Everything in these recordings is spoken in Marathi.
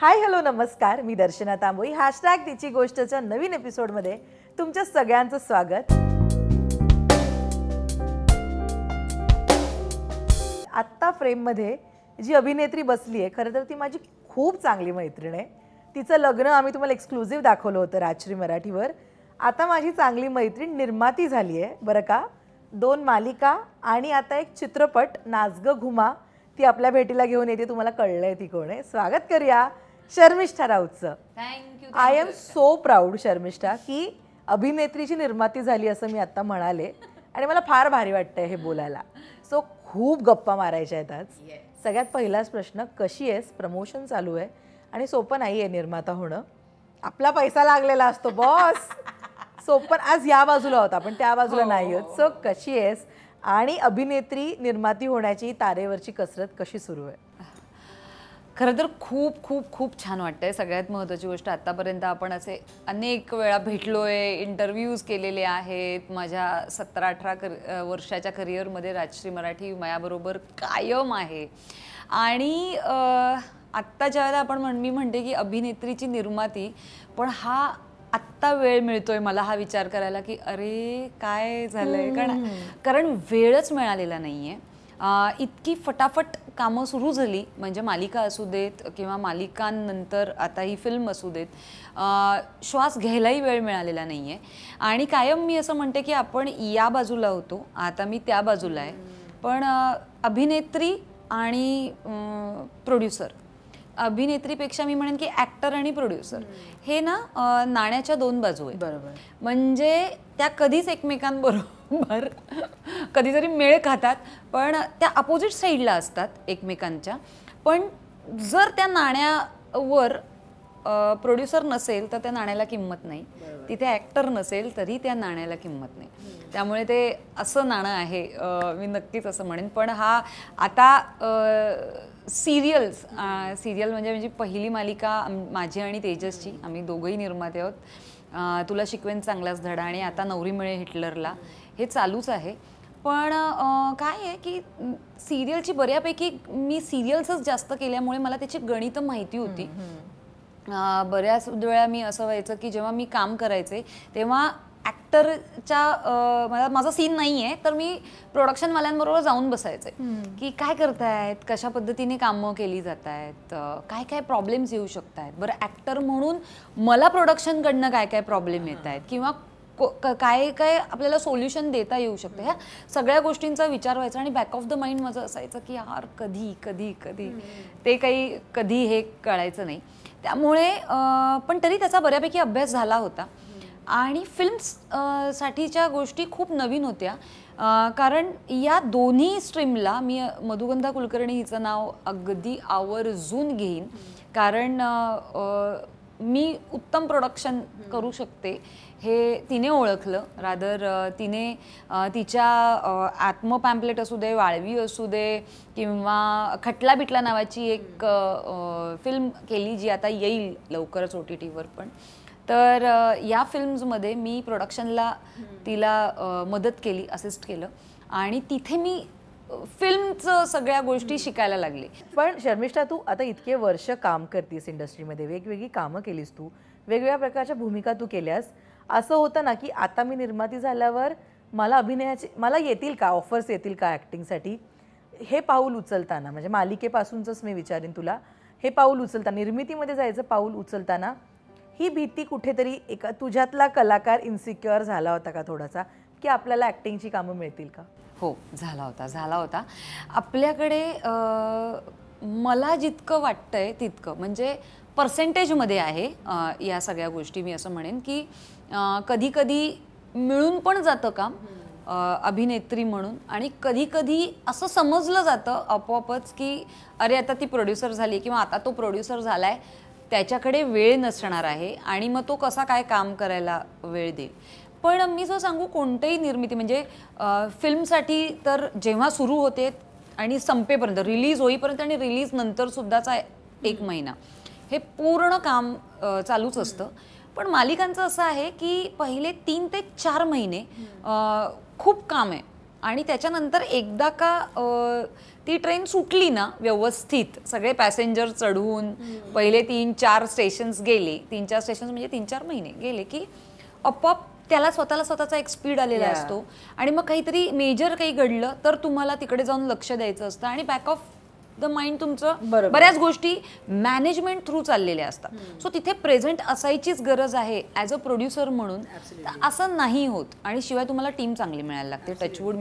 हाय हॅलो नमस्कार मी दर्शना तांबोई हॅशटॅग तिची गोष्टच्या नवीन एपिसोडमध्ये तुमच्या सगळ्यांचं स्वागत आत्ता फ्रेममध्ये जी अभिनेत्री बसली आहे खरं तर ती माझी खूप चांगली मैत्रीण आहे तिचं लग्न आम्ही तुम्हाला एक्सक्लुझिव्ह दाखवलं होतं राजश्री मराठीवर आता माझी चांगली मैत्रीण निर्माती झाली आहे बरं का दोन मालिका आणि आता एक चित्रपट नाचगं घुमा ती आपल्या भेटीला घेऊन येते तुम्हाला कळलं आहे ती कोण आहे स्वागत करूया शर्मिष्ठा राऊतचं thank you I am so proud Sharmishtha की अभिनेत्रीची निर्माती झाली असं मी आत्ता म्हणाले आणि मला फार भारी वाटतंय हे बोलायला सो खूप गप्पा मारायच्या आहेत आज सगळ्यात पहिलाच प्रश्न कशी आहेस प्रमोशन चालू आहे आणि सोपं नाही आहे निर्माता होणं आपला पैसा लागलेला असतो बॉस सोपन आज या बाजूला होता पण त्या बाजूला हो. नाही होत सो कशी आहेस आणि अभिनेत्री निर्माती होण्याची तारेवरची कसरत कशी सुरू आहे खरं तर खूप खूप खूप छान वाटतंय सगळ्यात महत्त्वाची गोष्ट आत्तापर्यंत आपण असे अनेक वेळा भेटलो आहे इंटरव्ह्यूज केलेले आहेत माझ्या सतरा अठरा कर वर्षाच्या करिअरमध्ये राजश्री मराठी मयाबरोबर कायम आहे आणि आत्ता ज्या वेळेला आपण म्हण मी म्हणते की अभिनेत्रीची निर्माती पण हा आत्ता वेळ मिळतोय मला हा विचार करायला की अरे काय झालंय कारण कारण वेळच मिळालेला नाहीये इतकी फटाफट कामं सुरू झाली म्हणजे मालिका असू देत किंवा मालिकांनंतर आता ही फिल्म असू देत श्वास घ्यायलाही वेळ मिळालेला नाही आहे आणि कायम मी असं म्हणते की आपण या बाजूला होतो आता मी त्या बाजूला आहे पण अभिनेत्री आणि प्रोड्युसर अभिनेत्रीपेक्षा मी म्हणेन की ॲक्टर आणि प्रोड्युसर हे ना नाण्याच्या दोन बाजू आहेत बरोबर म्हणजे त्या कधीच एकमेकांबरोबर बर कधीतरी मेळ खातात पण त्या अपोजिट साईडला असतात एकमेकांच्या पण जर त्या नाण्यावर प्रोड्युसर नसेल तर त्या नाण्याला किंमत नाही तिथे ॲक्टर नसेल तरी त्या नाण्याला किंमत नाही त्यामुळे ते असं नाणं आहे मी नक्कीच असं म्हणेन पण हा आता सिरियल्स सिरियल म्हणजे म्हणजे पहिली मालिका माझी आणि तेजसची आम्ही दोघंही निर्माते आहोत तुला शिकवेन चांगलाच धडा आणि आता नवरी मिळे हिटलरला हे चालूच आहे पण काय आहे की सिरियलची बऱ्यापैकी मी सिरियल्सच जास्त केल्यामुळे मला त्याची गणित माहिती होती बऱ्याच वेळा मी असं व्हायचं की जेव्हा मी काम करायचे तेव्हा ॲक्टरच्या मला माझा सीन नाही आहे तर मी प्रोडक्शनवाल्यांबरोबर जाऊन बसायचे की काय करतायत कशा पद्धतीने कामं केली जात आहेत काय काय प्रॉब्लेम्स येऊ शकत आहेत बरं ॲक्टर म्हणून मला प्रोडक्शनकडनं काय काय प्रॉब्लेम येत आहेत किंवा काय काय आपल्याला सोल्युशन देता येऊ शकते ह्या सगळ्या गोष्टींचा विचार व्हायचा आणि बॅक ऑफ द माइंड माझं असायचं की यार कधी कधी कधी ते काही कधी हे कळायचं नाही त्यामुळे पण तरी त्याचा बऱ्यापैकी अभ्यास झाला होता आणि फिल्म्स साठीच्या गोष्टी खूप नवीन होत्या कारण या दोन्ही स्ट्रीमला मी मधुगंधा कुलकर्णी हिचं नाव अगदी आवर्जून घेईन कारण मी उत्तम प्रोडक्शन करू शकते हे तिने ओळखलं रादर तिने तिच्या आत्म पॅम्पलेट असू दे वाळवी असू दे किंवा खटला बिटला नावाची एक फिल्म केली जी आता येईल लवकरच ओ टी टीवर पण तर या फिल्म्समध्ये मी प्रोडक्शनला तिला मदत केली असिस्ट केलं आणि तिथे मी फिल्मचं सगळ्या गोष्टी शिकायला लागले पण शर्मिष्ठा तू आता इतके वर्ष काम करतेस इंडस्ट्रीमध्ये वेगवेगळी कामं केलीस तू वेगवेगळ्या प्रकारच्या भूमिका तू केल्यास असं होतं ना की आता मी निर्माती झाल्यावर मला अभिनयाचे मला येतील का ऑफर्स येतील का ॲक्टिंगसाठी हे पाऊल उचलताना म्हणजे मालिकेपासूनच मी विचारेन तुला हे पाऊल उचलताना निर्मितीमध्ये जायचं पाऊल उचलताना ही भीती कुठेतरी एका तुझ्यातला कलाकार इन्सिक्युअर झाला होता का थोडासा की आपल्याला ॲक्टिंगची कामं मिळतील का हो झाला होता झाला होता आपल्याकडे मला जितकं वाटतंय तितकं म्हणजे पर्सेंटेजमध्ये आहे या सगळ्या गोष्टी मी असं म्हणेन की कधीकधी मिळून पण जातं काम अभिनेत्री म्हणून आणि कधीकधी असं समजलं जातं आपोआपच की अरे आता ती प्रोड्युसर झाली किंवा आता तो प्रोड्युसर झाला आहे त्याच्याकडे वेळ नसणार आहे आणि मग तो कसा काय काम करायला वेळ देईल पण मी जर सांगू कोणतंही निर्मिती म्हणजे फिल्मसाठी तर जेव्हा सुरू होते आणि संपेपर्यंत रिलीज होईपर्यंत आणि रिलीज नंतर सुद्धाचा एक महिना हे पूर्ण काम चालूच असतं पण मालिकांचं असं आहे की पहिले तीन ते चार महिने खूप काम आहे आणि त्याच्यानंतर एकदा का ती ट्रेन सुटली ना व्यवस्थित सगळे पॅसेंजर चढून पहिले तीन चार स्टेशन्स गेले तीन चार स्टेशन्स म्हणजे तीन चार महिने गेले की आपोआप त्याला स्वतःला स्वतःचा एक स्पीड आलेला असतो आणि मग काहीतरी मेजर काही घडलं तर तुम्हाला तिकडे जाऊन लक्ष द्यायचं असतं आणि बॅक ऑफ द माइंड तुमचं बऱ्याच गोष्टी मॅनेजमेंट थ्रू चाललेल्या असतात सो तिथे प्रेझेंट असायचीच गरज आहे ॲज अ प्रोड्युसर म्हणून असं नाही होत आणि शिवाय तुम्हाला टीम चांगली मिळायला लागते touchwood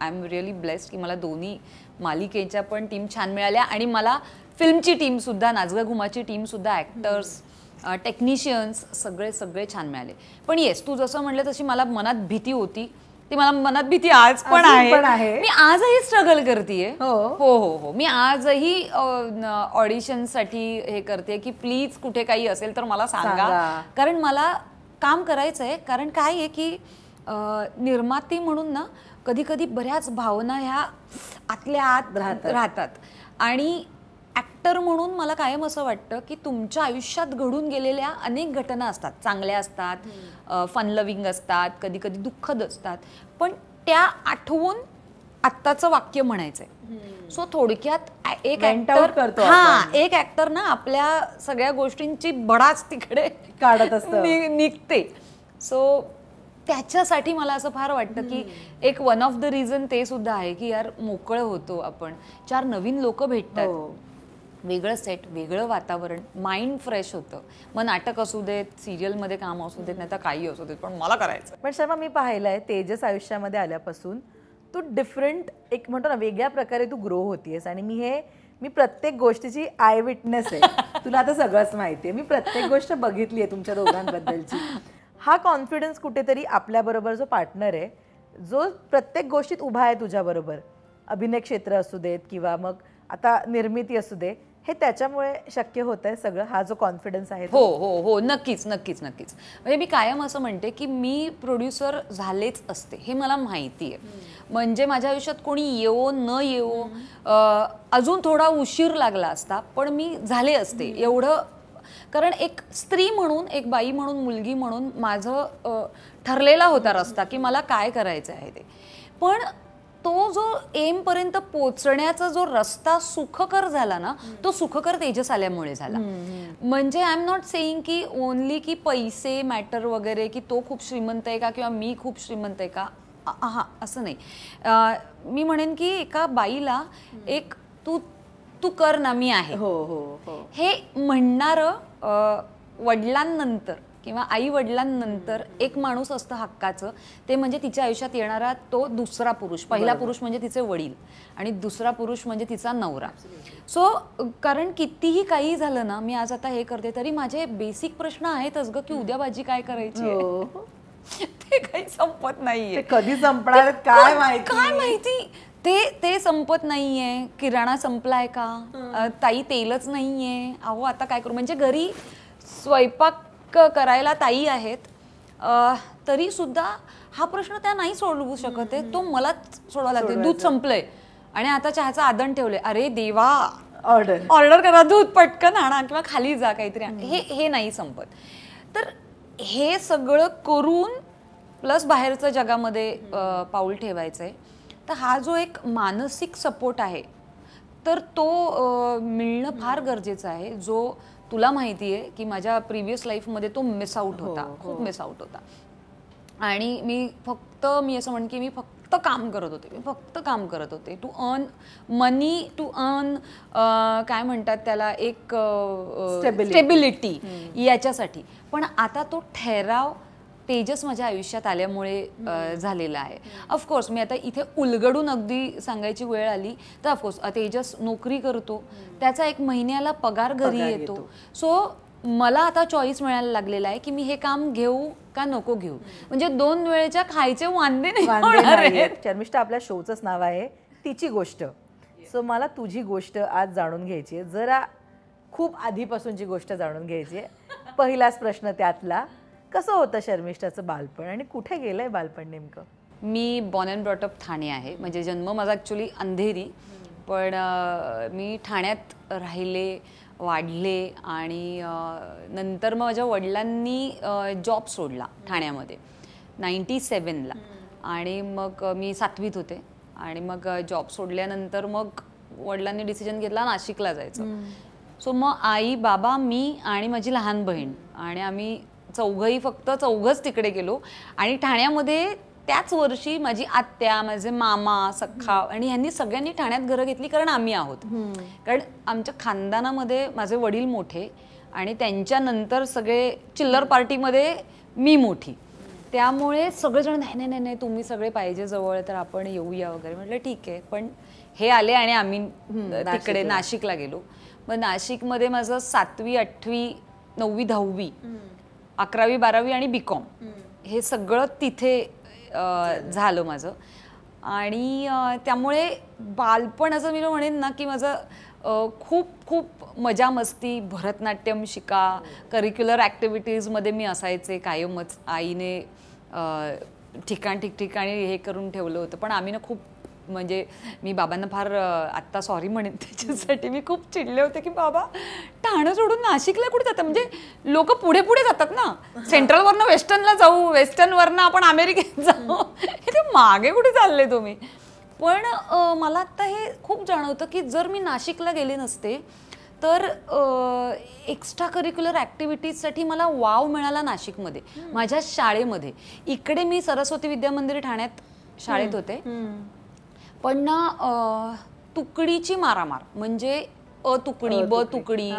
I am really blessed की मला दोन्ही मालिकेच्या पण टीम छान मिळाल्या आणि मला फिल्मची टीमसुद्धा नाचगा घुमाची टीमसुद्धा ॲक्टर्स टेक्निशियन्स सगळे सगळे छान मिळाले पण येस तू जसं म्हटलं तशी मला मनात भीती होती ती मला मनात भीती आज पण आहे मी आजही स्ट्रगल करते हो. हो हो हो मी आजही ऑडिशनसाठी हे करते की प्लीज कुठे काही असेल तर मला सांगा कारण मला काम करायचं आहे कारण काय आहे की निर्माते म्हणून ना कधी कधी बऱ्याच भावना ह्या आतल्या आत राहतात आणि ऍक्टर म्हणून मला कायम असं वाटतं की तुमच्या आयुष्यात घडून गेलेल्या अनेक घटना असतात चांगल्या असतात फन लविंग असतात कधी कधी दुःखद असतात पण त्या आठवून आत्ताचं वाक्य म्हणायचंय सो थोडक्यात एक ऍक्टर हा एक ऍक्टर ना आपल्या सगळ्या गोष्टींची बडाच तिकडे काढत असत निघते सो त्याच्यासाठी मला असं फार वाटतं की एक वन ऑफ द रिझन ते सुद्धा आहे की यार मोकळं होतो आपण चार नवीन लोक भेटतात हो. वेगळं सेट वेगळं वातावरण माइंड फ्रेश होतं मग नाटक असू देत सिरियलमध्ये काम असू देत नाही तर काही असू देत पण मला करायचं पण शर्मा मी पाहिलं आहे तेजस आयुष्यामध्ये आल्यापासून तू डिफरंट एक म्हणतो ना वेगळ्या प्रकारे तू ग्रो होतीयस आणि मी हे मी प्रत्येक गोष्टीची आय विटनेस आहे तुला आता सगळंच माहिती आहे मी प्रत्येक गोष्ट बघितली आहे तुमच्या दोघांबद्दलची हा कॉन्फिडन्स कुठेतरी आपल्याबरोबर जो पार्टनर आहे जो प्रत्येक गोष्टीत उभा आहे तुझ्याबरोबर अभिनय क्षेत्र असू देत किंवा मग आता निर्मिती असू दे हे त्याच्यामुळे शक्य होत आहे सगळं हा जो कॉन्फिडन्स आहे हो हो हो नक्कीच नक्कीच नक्कीच म्हणजे मी कायम असं म्हणते की मी प्रोड्युसर झालेच असते हे मला माहिती आहे म्हणजे माझ्या आयुष्यात कोणी येवो न येवो अजून थोडा उशीर लागला असता पण मी झाले असते एवढं कारण एक स्त्री म्हणून एक बाई म्हणून मुलगी म्हणून माझं ठरलेला होता रस्ता की मला काय करायचं आहे ते पण तो जो एम पर्यंत पोचण्याचा जो रस्ता सुखकर झाला ना तो सुखकर तेजस आल्यामुळे झाला म्हणजे आय एम नॉट सेईंग की ओनली की पैसे मॅटर वगैरे की तो खूप श्रीमंत आहे का किंवा मी खूप श्रीमंत आहे का हा असं नाही मी म्हणेन की एका बाईला एक तू तू कर ना मी आहे हो हो, हो. हे म्हणणार वडिलांनंतर किंवा आई वडिलांनंतर एक माणूस असतं हक्काचं ते म्हणजे तिच्या आयुष्यात येणारा तो दुसरा पुरुष पहिला पुरुष म्हणजे तिचे वडील आणि दुसरा पुरुष म्हणजे तिचा नवरा सो कारण कितीही काही झालं ना मी आज आता हे करते तरी माझे बेसिक प्रश्न आहेतच ग की उद्या भाजी काय करायची हो. ते काही संपत नाहीये कधी संपणार काय माहिती काय माहिती ते ते संपत नाहीये किराणा संपलाय का ताई तेलच नाहीये अहो आता काय करू म्हणजे घरी स्वयंपाक करायला ताई आहेत तरीसुद्धा हा प्रश्न त्या नाही सोडवू शकत आहे तो मलाच सोडवा लागते दूध संपलंय आणि आता चहाचं आदण ठेवलंय अरे देवा ऑर्डर ऑर्डर करा दूध पटकन आणा किंवा खाली जा काहीतरी हे हे नाही संपत तर हे सगळं करून प्लस बाहेरचं जगामध्ये पाऊल ठेवायचं आहे तर हा जो एक मानसिक सपोर्ट आहे तर तो मिळणं फार गरजेचं आहे जो तुला माहिती आहे की माझ्या प्रिव्हियस लाईफमध्ये तो मिस आउट होता हो, हो. खूप मिसआउट मिस आउट होता आणि मी फक्त मी असं म्हण की मी फक्त काम करत होते मी फक्त काम करत होते to earn money to earn काय म्हणतात त्याला एक स्टेबिलिटी याच्यासाठी पण आता तो ठराव तेजस माझ्या आयुष्यात आल्यामुळे झालेलं आहे ऑफकोर्स मी आता इथे उलगडून अगदी सांगायची वेळ आली तर ऑफकोर्स तेजस नोकरी करतो त्याचा एक महिन्याला पगार घरी येतो सो मला आता चॉईस मिळायला लागलेला आहे की मी हे काम घेऊ का नको घेऊ म्हणजे दोन वेळेच्या खायचे वांदे नाही शर्मिष्ठा आपल्या शोचंच नाव आहे तिची गोष्ट सो मला तुझी गोष्ट आज जाणून घ्यायची आहे जरा खूप आधीपासूनची गोष्ट जाणून घ्यायची आहे पहिलाच प्रश्न त्यातला कसं होतं शर्मिष्ठाचं बालपण आणि कुठे गेलंय बालपण नेमकं मी बॉर्न अँड ब्रॉटअप ठाणे आहे म्हणजे जन्म माझा ॲक्च्युली अंधेरी पण मी ठाण्यात राहिले वाढले आणि नंतर मग माझ्या वडिलांनी जॉब सोडला ठाण्यामध्ये नाईंटी सेवनला आणि मग मी सातवीत होते आणि मग जॉब सोडल्यानंतर मग वडिलांनी डिसिजन घेतला नाशिकला जायचं सो मग आई बाबा मी आणि माझी लहान बहीण आणि आम्ही चौघही फक्त चौघच तिकडे गेलो आणि ठाण्यामध्ये त्याच वर्षी माझी आत्या माझे मामा सख्खा आणि ह्यांनी सगळ्यांनी ठाण्यात घरं घेतली कारण आम्ही आहोत कारण आमच्या खानदानामध्ये माझे वडील मोठे आणि त्यांच्यानंतर सगळे चिल्लर पार्टीमध्ये मी मोठी त्यामुळे सगळेजण नाही नाही नाही नाही तुम्ही सगळे पाहिजे जवळ तर आपण येऊया वगैरे म्हटलं ठीक आहे पण हे आले आणि आम्ही तिकडे नाशिकला गेलो मग नाशिकमध्ये माझं सातवी आठवी नववी दहावी अकरावी बारावी आणि बी कॉम हे सगळं तिथे झालं माझं आणि त्यामुळे बालपण असं मी म्हणेन ना की माझं खूप खूप मजा मस्ती भरतनाट्यम शिका करिक्युलर हो. ॲक्टिव्हिटीजमध्ये मी असायचे कायमच आईने ठिकाण ठिकठिकाणी हे करून ठेवलं होतं पण आम्ही ना खूप म्हणजे मी बाबांना फार आत्ता सॉरी म्हणेन त्याच्यासाठी मी खूप चिडले होते की बाबा ठाणं सोडून नाशिकला कुठे जातात म्हणजे लोक पुढे पुढे जातात ना सेंट्रलवरनं वेस्टर्नला जाऊ वेस्टर्नवरनं आपण अमेरिकेत जाऊ हे मागे कुठे चालले तुम्ही पण मला आत्ता हे खूप जाणवतं की जर मी नाशिकला गेले नसते तर एक्स्ट्रा करिक्युलर ॲक्टिव्हिटीजसाठी मला वाव मिळाला नाशिकमध्ये माझ्या शाळेमध्ये इकडे मी सरस्वती विद्या मंदिर ठाण्यात शाळेत होते पण ना तुकडीची मारामार म्हणजे अ तुकडी ब तुकडी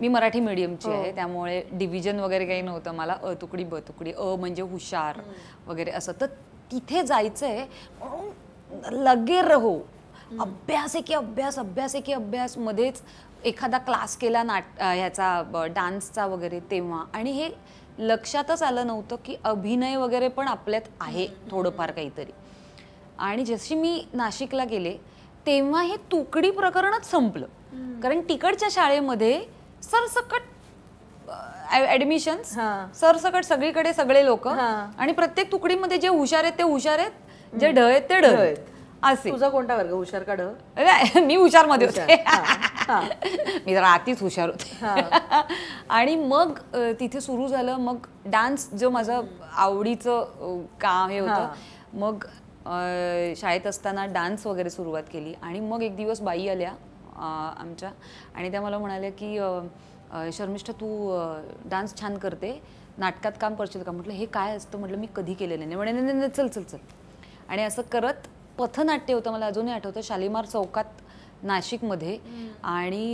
मी मराठी मीडियमची हो. आहे त्यामुळे डिव्हिजन वगैरे काही नव्हतं मला अ तुकडी ब तुकडी अ म्हणजे हुशार वगैरे असं तर तिथे जायचं आहे म्हणून लगे रहो अभ्यास की अभ्यास अभ्यास आहे की अभ्यास मध्येच एखादा क्लास केला नाट ह्याचा डान्सचा वगैरे तेव्हा आणि हे लक्षातच आलं नव्हतं की अभिनय वगैरे पण आपल्यात आहे थोडंफार काहीतरी आणि जशी मी नाशिकला गेले तेव्हा हे तुकडी प्रकरणच संपलं कारण तिकडच्या शाळेमध्ये सरसकट ऍडमिशन सरसकट सगळीकडे सगळे लोक आणि प्रत्येक तुकडीमध्ये जे हुशार आहेत ते हुशार आहेत जे ढ आहेत ते ढ आहेत असे तुझा कोणता वर्ग हुशार का ढ मी हुशार मध्ये होते मी जरा आतीच हुशार होते आणि मग तिथे सुरू झालं मग डान्स जो माझं आवडीचं काम हे होतं मग शाळेत असताना डान्स वगैरे सुरुवात केली आणि मग एक दिवस बाई आल्या आमच्या आणि त्या मला म्हणाल्या की शर्मिष्ठा तू डान्स छान करते नाटकात काम करशील का म्हटलं हे काय असतं म्हटलं मी कधी केलेलं नाही म्हणे नाही नाही चल चल चल आणि असं करत पथनाट्य होतं मला अजूनही आठवतं शालीमार चौकात नाशिकमध्ये आणि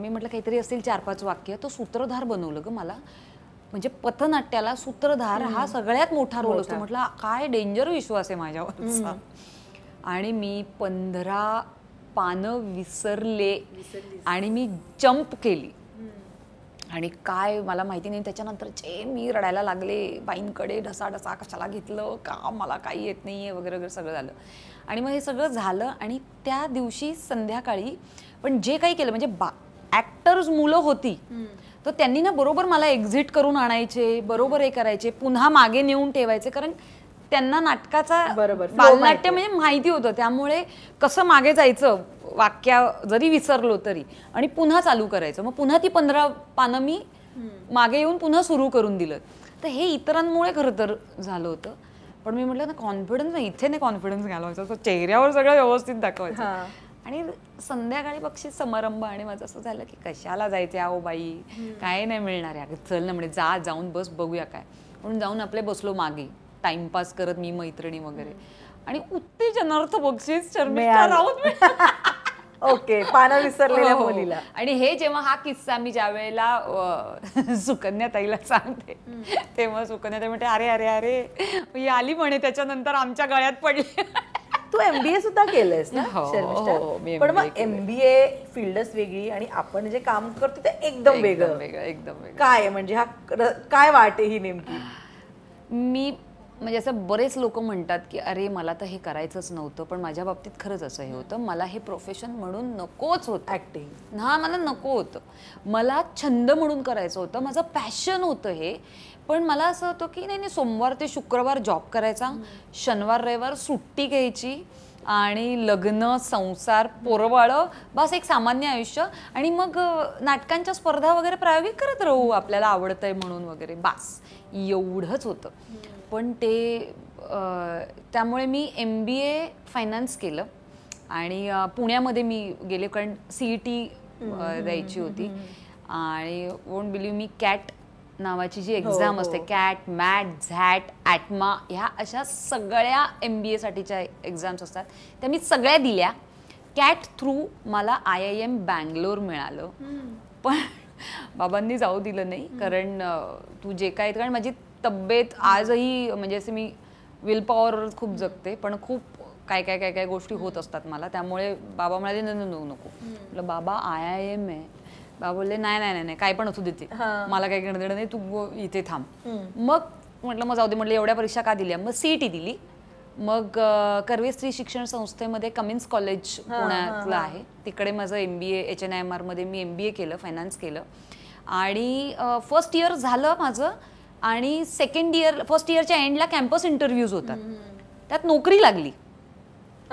मी म्हटलं काहीतरी असेल चार पाच वाक्य तो सूत्रधार बनवलं ग मला म्हणजे पथनाट्याला सूत्रधार हा सगळ्यात मोठा रोल असतो म्हटलं काय डेंजर विश्वास आहे माझ्यावरचा आणि मी पंधरा पानं विसरले आणि मी जम्प केली आणि काय मला माहिती नाही त्याच्यानंतर जे मी रडायला लागले बाईंकडे ढसा कशाला घेतलं का मला काही येत नाही आहे वगैरे वगैरे सगळं झालं आणि मग हे सगळं झालं आणि त्या दिवशी संध्याकाळी पण जे काही केलं म्हणजे बा ॲक्टर्स मुलं होती तर त्यांनी ना बरोबर मला एक्झिट करून आणायचे बरोबर हे करायचे पुन्हा मागे नेऊन ठेवायचे कारण त्यांना नाटकाचा बरोबर बालनाट्य म्हणजे माहिती होतं त्यामुळे कसं मागे जायचं वाक्या जरी विसरलो तरी आणि पुन्हा चालू करायचं मग पुन्हा ती पंधरा पानं मी मागे येऊन पुन्हा सुरू करून दिलं तर हे इतरांमुळे खरं तर झालं होतं पण मी म्हटलं ना कॉन्फिडन्स इथे नाही कॉन्फिडन्स घालवायचा चेहऱ्यावर सगळं व्यवस्थित दाखवायचं आणि संध्याकाळी पक्षी समारंभ आणि माझं असं झालं की कशाला जायचं अहो बाई काय नाही मिळणार आहे चल ना म्हणजे जा जाऊन बस बघूया काय म्हणून जाऊन आपले बसलो मागे टाइमपास करत मी मैत्रिणी वगैरे आणि उत्तेजनार्थ बक्षीस शर्मिष्ठा ओके पानं विसरलेल्या हो, हो. मुलीला आणि हे जेव्हा हा किस्सा मी ज्या वेळेला सुकन्या ताईला सांगते तेव्हा सुकन्या ताई म्हणते अरे अरे अरे आली म्हणे त्याच्यानंतर आमच्या गळ्यात पडली तू एमबीए सुद्धा केलंयस ना शर्मिष्ठा हो, हो, पण मग एमबीए फील्डच वेगळी आणि आपण जे काम करतो ते एकदम वेगळं एकदम काय म्हणजे हा काय वाटे ही नेमकी मी म्हणजे असं बरेच लोक म्हणतात की अरे मला तर हे करायचंच नव्हतं पण माझ्या बाबतीत खरंच असं हे होतं मला हे प्रोफेशन म्हणून नकोच होतं ऍक्टिंग हा मला नको होतं मला छंद म्हणून करायचं होतं माझं पॅशन होतं हे पण मला असं होतं की नाही नाही सोमवार ते शुक्रवार जॉब करायचा शनिवार रविवार सुट्टी घ्यायची आणि लग्न संसार पोरबाळं बस एक सामान्य आयुष्य आणि मग नाटकांच्या स्पर्धा वगैरे प्रायोगिक करत राहू आपल्याला आहे म्हणून वगैरे बास एवढंच होतं पण ते त्यामुळे मी एम बी ए फायनान्स केलं आणि पुण्यामध्ये मी गेले कारण सी ई टी द्यायची होती आणि वोंट बिलीव्ह मी कॅट नावाची जी एक्झाम हो, असते कॅट मॅट झॅट ॲटमा ह्या अशा सगळ्या एम बी एसाठीच्या एक्झाम्स असतात त्या मी सगळ्या दिल्या कॅट थ्रू मला आय आय एम बँगलोर मिळालं पण बाबांनी जाऊ दिलं नाही कारण तू जे काय कारण माझी तब्येत आजही म्हणजे असं मी विल पॉवर खूप जगते पण खूप काय काय काय काय गोष्टी होत असतात मला त्यामुळे बाबा म्हणाले नको नको बाबा आय आय एम आहे बा बोलले नाही नाही नाही काय पण असू देते मला काही घेणं नाही तू इथे थांब मग म्हटलं मग जाऊ दे म्हटलं एवढ्या परीक्षा का दिल्या मग सीईटी e दिली मग कर्वे स्त्री शिक्षण संस्थेमध्ये कमिन्स कॉलेज पुण्यातलं आहे तिकडे माझं M B H N I M आरमध्ये मी एम बी ए केलं फायनान्स केलं आणि फर्स्ट इयर झालं माझं आणि सेकंड इयर फर्स्ट इयरच्या एंडला कॅम्पस इंटरव्ह्यूज होतात त्यात नोकरी लागली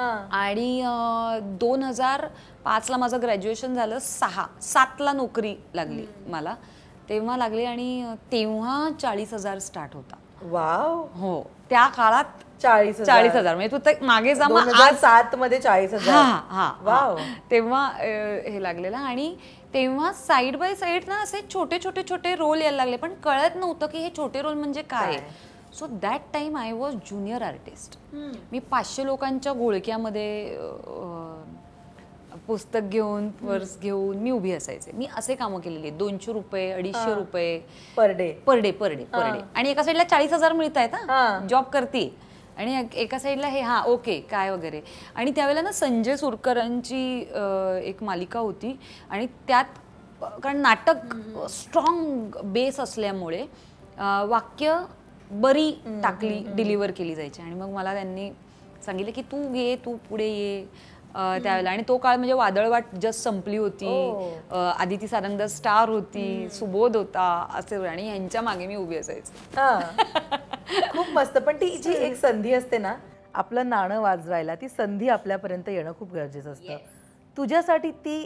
आणि दोन हजार पाचला माझं ग्रॅज्युएशन झालं सहा सातला नोकरी लागली मला तेव्हा लागली आणि तेव्हा चाळीस हजार स्टार्ट होता वाव हो त्या काळात चाळीस चाळीस हजार म्हणजे तू मागे जा आज सात मध्ये चाळीस हजार तेव्हा हे लागलेलं आणि तेव्हा साईड बाय साईड ना असे छोटे छोटे छोटे रोल यायला लागले पण कळत नव्हतं की हे छोटे रोल म्हणजे काय so that time I was junior artist मी पाचशे लोकांच्या घोळक्यामध्ये पुस्तक घेऊन hmm. पर्स घेऊन मी उभी असायचे मी असे कामं केलेली दोनशे रुपये अडीचशे रुपये per day per day per day per day आणि एका साईडला चाळीस हजार मिळत आहेत जॉब करते आणि एका साईडला हे हां ओके काय वगैरे आणि त्यावेळेला ना संजय सुरकरांची एक मालिका होती आणि त्यात कारण नाटक स्ट्रॉंग बेस असल्यामुळे वाक्य बरी टाकली डिलिव्हर केली जायची आणि मग मला त्यांनी सांगितलं की तू घे तू पुढे ये त्यावेळेला आणि तो काळ म्हणजे वादळवाट जस्ट संपली होती आदिती सारंग स्टार होती सुबोध होता असे आणि यांच्या मागे मी उभी असायचे खूप मस्त पण ती जी एक संधी असते ना आपलं नाणं वाजवायला ती संधी आपल्यापर्यंत येणं खूप गरजेचं असतं तुझ्यासाठी ती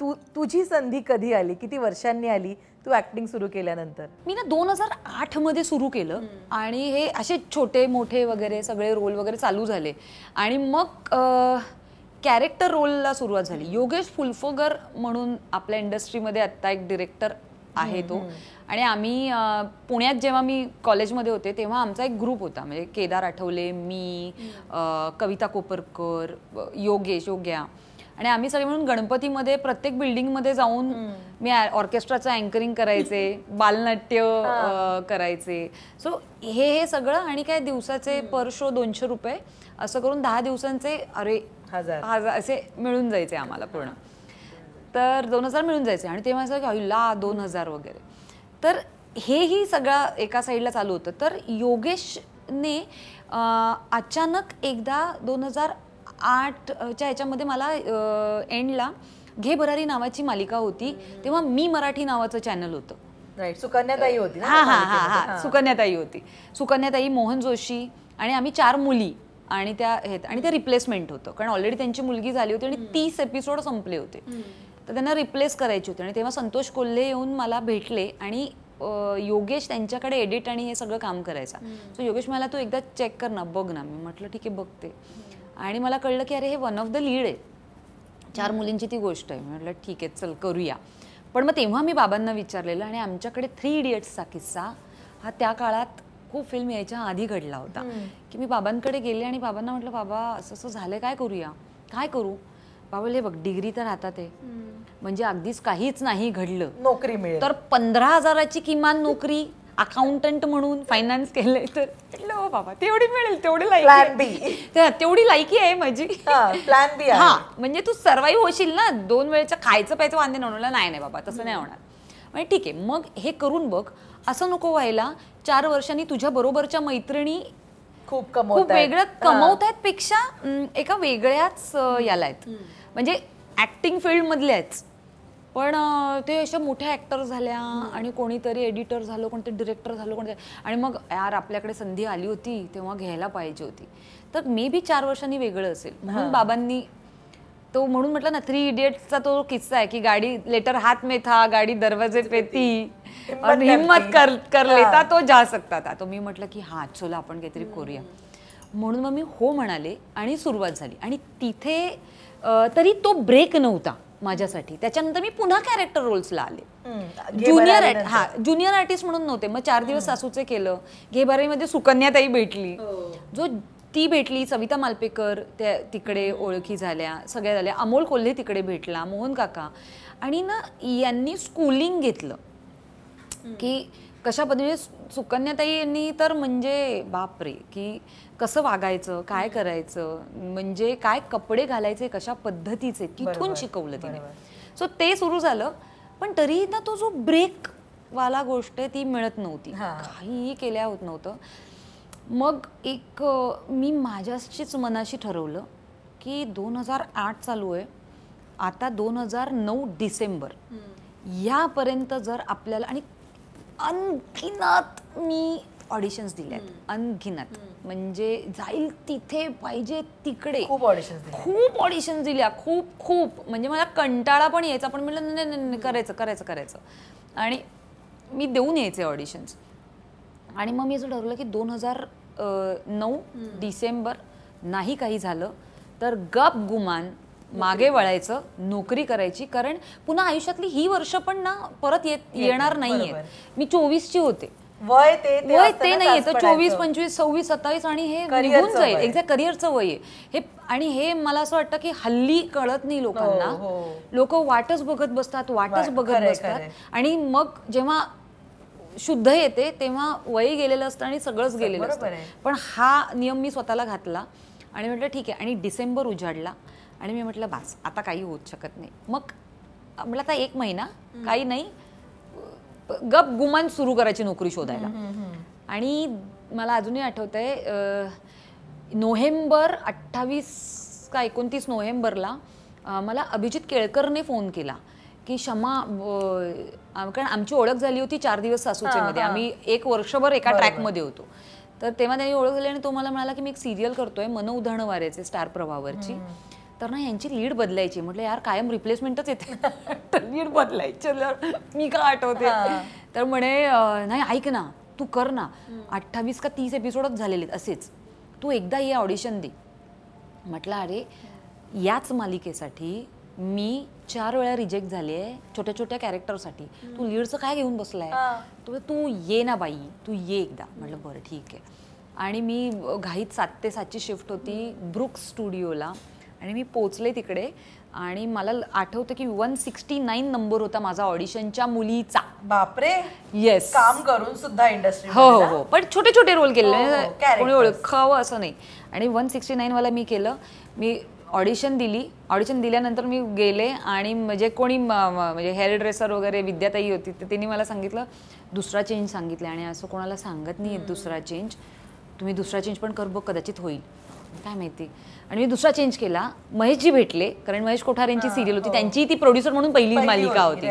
तू तुझी संधी कधी आली किती वर्षांनी आली तू ऍक्टिंग सुरू केल्यानंतर मी ना दोन हजार आठ मध्ये सुरू केलं आणि हे असे छोटे मोठे वगैरे सगळे रोल वगैरे चालू झाले आणि मग कॅरेक्टर रोलला सुरुवात झाली योगेश फुलफोगर म्हणून आपल्या इंडस्ट्रीमध्ये आत्ता एक डिरेक्टर आहे तो आणि आम्ही पुण्यात जेव्हा मी कॉलेजमध्ये होते तेव्हा आमचा एक ग्रुप होता म्हणजे केदार आठवले मी कविता कोपरकर योगेश योग्या आणि आम्ही सगळे म्हणून गणपतीमध्ये प्रत्येक बिल्डिंगमध्ये जाऊन मी ऑर्केस्ट्राचं अँकरिंग करायचे बालनाट्य करायचे सो हे हे सगळं आणि काय दिवसाचे पर शो दोनशे रुपये असं करून दहा दिवसांचे अरे हजार असे मिळून जायचे आम्हाला पूर्ण तर दोन हजार मिळून जायचे आणि ते माझं की ला दोन हजार वगैरे तर हेही सगळं एका साईडला चालू होतं तर योगेशने अचानक एकदा दोन हजार आठच्या ह्याच्यामध्ये मला एंडला घे भरारी नावाची मालिका होती तेव्हा मी मराठी नावाचं चॅनल होतं राईट सुकन्याताई होती हां हां हां हां सुकन्याताई होती सुकन्याताई मोहन जोशी आणि आम्ही चार मुली आणि त्या आहेत आणि ते रिप्लेसमेंट होतं कारण ऑलरेडी त्यांची मुलगी झाली होती आणि तीस एपिसोड संपले होते तर त्यांना रिप्लेस करायची होती आणि तेव्हा संतोष कोल्हे येऊन मला भेटले आणि योगेश त्यांच्याकडे एडिट आणि हे सगळं काम करायचा सो योगेश मला तू एकदा चेक कर ना बघ ना मी म्हटलं ठीक आहे बघते आणि मला कळलं की अरे हे वन ऑफ द लीड आहे चार मुलींची ती गोष्ट आहे म्हटलं ठीक आहे चल करूया पण मग तेव्हा मी बाबांना विचारलेलं आणि आमच्याकडे थ्री इडियट्सचा किस्सा हा त्या काळात खूप फिल्म यायच्या आधी घडला होता की मी बाबांकडे गेले आणि बाबांना म्हटलं बाबा असं असं झालं काय करूया काय करू बाबा हे बघ डिग्री तर हातात आहे म्हणजे अगदीच काहीच नाही घडलं नोकरी मिळेल तर पंधरा हजाराची किमान नोकरी अकाउंटंट म्हणून फायनान्स केलंय तर बाबा तेवढी मिळेल तेवढी लायकी तेवढी लायकी आहे माझी प्लॅन बी हा म्हणजे तू सर्वाईव्ह होशील ना दोन वेळेचं खायचं प्यायचं वांदे म्हणून नाही नाही बाबा तसं नाही होणार म्हणजे ठीक आहे मग हे करून बघ असं नको व्हायला चार वर्षांनी तुझ्या बरोबरच्या मैत्रिणी खूप खूप वेगळं कमवत आहेत पेक्षा एका वेगळ्याच याला आहेत म्हणजे ऍक्टिंग फील्ड मधल्या आहेत पण ते अशा मोठ्या ऍक्टर झाल्या आणि कोणीतरी एडिटर झालो कोणते डिरेक्टर झालो कोणते आणि मग यार आपल्याकडे संधी आली होती तेव्हा घ्यायला पाहिजे होती तर मे बी चार वर्षांनी वेगळं असेल म्हणून बाबांनी तो म्हणून म्हटलं ना थ्री इडियट्सचा तो किस्सा आहे की गाडी लेटर हात मेथा गाडी दरवाजे पेती हिंमत हिम्मत कर कर लेता तो जा सकता तो मी म्हटलं की हा चला आपण काहीतरी करूया म्हणून मग मी हो म्हणाले आणि सुरुवात झाली आणि तिथे तरी तो ब्रेक नव्हता माझ्यासाठी त्याच्यानंतर मी पुन्हा कॅरेक्टर रोल्सला आले ज्युनियर हा ज्युनियर आर्टिस्ट म्हणून नव्हते मग चार दिवस सासूचे केलं घेबारीमध्ये सुकन्याताई भेटली हो. जो ती भेटली सविता मालपेकर त्या तिकडे ओळखी झाल्या सगळ्या झाल्या अमोल कोल्हे तिकडे भेटला मोहन काका आणि ना यांनी स्कूलिंग घेतलं की कशा पद्धतीने म्हणजे सुकन्याताईंनी तर म्हणजे बापरे की कसं वागायचं काय करायचं म्हणजे काय कपडे घालायचे कशा पद्धतीचे तिथून शिकवलं तिने सो ते सुरू झालं पण तरीही ना तो जो ब्रेक वाला गोष्ट ती मिळत नव्हती काहीही केल्या होत नव्हतं मग एक मी माझ्याशीच मनाशी ठरवलं की दोन हजार आठ चालू आहे आता दोन हजार नऊ डिसेंबर यापर्यंत जर आपल्याला आणि अनगिनत मी ऑडिशन्स दिल्यात अनगिनत म्हणजे जाईल तिथे पाहिजे तिकडे खूप ऑडिशन खूप ऑडिशन दिल्या खूप खूप म्हणजे मला कंटाळा पण यायचा पण म्हटलं नाही नाही करायचं करायचं करायचं आणि मी देऊन यायचे ऑडिशन्स आणि मग मी असं ठरवलं की दोन हजार नऊ डिसेंबर नाही काही झालं तर गप गुमान मागे वळायचं नोकरी करायची कारण पुन्हा आयुष्यातली ही वर्ष पण ना परत येत येणार नाहीये मी ची होते वय ते वय ते नाहीये चोवीस पंचवीस सव्वीस सत्तावीस आणि हे निघून जाईल एक्झॅक्ट करिअरचं वय आहे हे आणि हे मला असं वाटतं की हल्ली कळत नाही लोकांना हो, हो. लोक वाटच बघत बसतात वाटच बघत बसतात आणि मग जेव्हा शुद्ध येते तेव्हा वय गेलेलं असतं आणि सगळंच गेलेलं असतं पण हा नियम मी स्वतःला घातला आणि म्हटलं ठीक आहे आणि डिसेंबर उजाडला आणि मी म्हटलं बास आता काही होत शकत नाही मग म्हटलं आता एक महिना काही नाही गप गुमान सुरू करायची नोकरी शोधायला आणि मला अजूनही आठवत आहे नोव्हेंबर अठ्ठावीस का एकोणतीस नोव्हेंबरला मला अभिजित केळकरने फोन केला की क्षमा कारण आमची ओळख झाली होती चार दिवस सासूच्यामध्ये आम्ही एक वर्षभर एका ट्रॅकमध्ये होतो तर तेव्हा त्यांनी ओळख झाली आणि तो मला म्हणाला की मी एक सिरियल करतोय मन स्टार प्रभावरची तर ना यांची लीड बदलायची म्हटलं यार कायम रिप्लेसमेंटच येते तर लीड बदलायची मी का आठवते तर म्हणे नाही ऐक ना तू कर ना अठ्ठावीस का तीस एपिसोडच झालेले असेच तू एकदा ये ऑडिशन दे म्हटलं अरे याच मालिकेसाठी मी चार वेळा रिजेक्ट झाले आहे छोट्या छोट्या कॅरेक्टरसाठी तू लीडचं काय घेऊन बसलाय तू तू ये ना बाई तू ये एकदा म्हटलं बरं ठीक आहे आणि मी घाईत सात ते सातची शिफ्ट होती ब्रुक्स स्टुडिओला आणि मी पोचले तिकडे आणि मला आठवतं की वन सिक्स्टी नाईन नंबर होता माझा ऑडिशनच्या मुलीचा बापरे येस काम करून सुद्धा इंडस्ट्री हो हो हो पण छोटे छोटे रोल केले हो, हो, कोणी ओळखावं असं नाही आणि वन सिक्स्टी नाईनवाला मी केलं मी ऑडिशन दिली ऑडिशन दिल्यानंतर मी गेले आणि म्हणजे कोणी म्हणजे हेअर ड्रेसर वगैरे विद्याताई होती तर तिने मला सांगितलं दुसरा चेंज सांगितलं आणि असं कोणाला सांगत नाही दुसरा चेंज तुम्ही दुसरा चेंज पण कर बघ कदाचित होईल काय माहिती आणि मी दुसरा चेंज केला महेशजी भेटले कारण महेश यांची सिरियल होती हो. त्यांची ती प्रोड्युसर म्हणून पहिली मालिका होती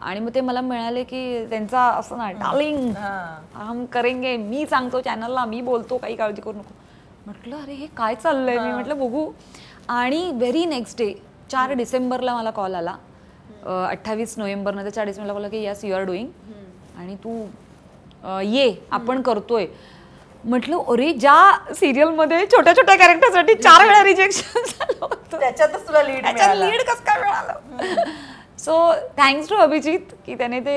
आणि मग ते मला मिळाले की त्यांचा असं ना डार्लिंग हम करेंगे मी सांगतो चॅनलला मी बोलतो काही काळजी करू नको म्हटलं अरे हे काय चाललंय मी म्हटलं बघू आणि व्हेरी नेक्स्ट डे चार डिसेंबरला मला कॉल आला अठ्ठावीस नंतर चार डिसेंबरला कॉल की यस यू आर डुईंग आणि तू ये आपण करतोय म्हटलं अरे ज्या मध्ये छोट्या छोट्या साठी चार वेळा रिजेक्शन झालं लीड काय सो थँक्स टू अभिजित की त्याने ते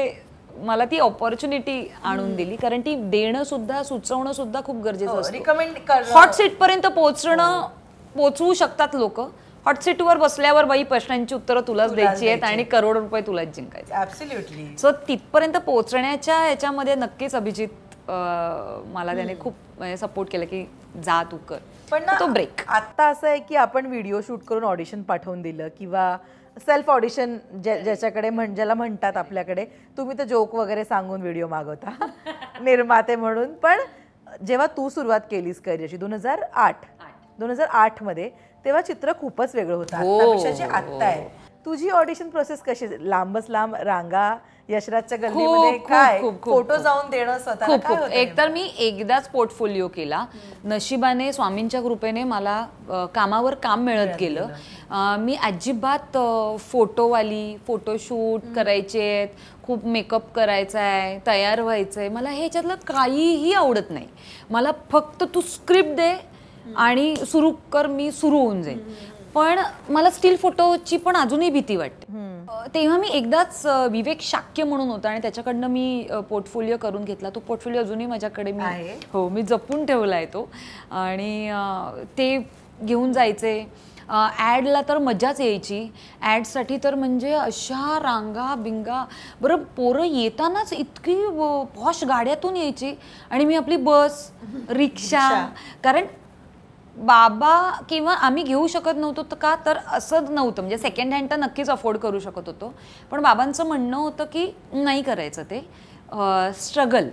मला ती ऑपॉर्च्युनिटी आणून दिली कारण ती देणं सुद्धा सुचवणं सुद्धा खूप गरजेचं हो, असतं हॉट सीट पर्यंत पोहोचणं हो. पोचवू शकतात लोक हॉट सीट वर बसल्यावर बाई प्रश्नांची उत्तरं तुलाच द्यायची आहेत आणि करोड रुपये तुलाच जिंकायचे सो तिथपर्यंत पोहोचण्याच्या याच्यामध्ये नक्कीच अभिजित मला त्याने खूप सपोर्ट म्हणजे केला की जा तू कर पण तो ब्रेक आत्ता असं आहे की आपण व्हिडिओ शूट करून ऑडिशन पाठवून दिलं किंवा सेल्फ ऑडिशन ज्याच्याकडे म्हण ज्याला म्हणतात आपल्याकडे तुम्ही तर जोक वगैरे सांगून व्हिडिओ मागवता निर्माते म्हणून पण जेव्हा तू सुरुवात केलीस करिअरची दोन हजार आठ दोन हजार आठमध्ये तेव्हा चित्र खूपच वेगळं होतं आत्ता आहे हो. तुझी ऑडिशन प्रोसेस कशी लांबच लांब रांगा यशराजच्या फोटो जाऊन देणं एकतर मी एकदाच पोर्टफोलिओ केला नशिबाने स्वामींच्या कृपेने मला कामावर काम मिळत गेलं मी अजिबात फोटोवाली फोटोशूट करायचे आहेत खूप मेकअप करायचा आहे तयार व्हायचं आहे मला ह्याच्यातलं काहीही आवडत नाही मला फक्त तू स्क्रिप्ट दे आणि सुरू कर मी सुरू होऊन जाईन पण मला स्टील फोटोची पण अजूनही भीती वाटते तेव्हा मी एकदाच विवेक शाक्य म्हणून होता आणि त्याच्याकडनं मी पोर्टफोलिओ करून घेतला तो पोर्टफोलिओ अजूनही माझ्याकडे मी हो मी जपून ठेवला आहे तो आणि ते घेऊन जायचे ॲडला तर मजाच यायची ॲडसाठी तर म्हणजे अशा रांगा बिंगा बरं पोरं येतानाच इतकी पॉश गाड्यातून यायची आणि मी आपली बस रिक्षा कारण बाबा किंवा आम्ही घेऊ शकत नव्हतो तर का तर असं नव्हतं म्हणजे सेकंड हँड तर नक्कीच अफोर्ड करू शकत होतो पण बाबांचं म्हणणं होतं की नाही करायचं ते स्ट्रगल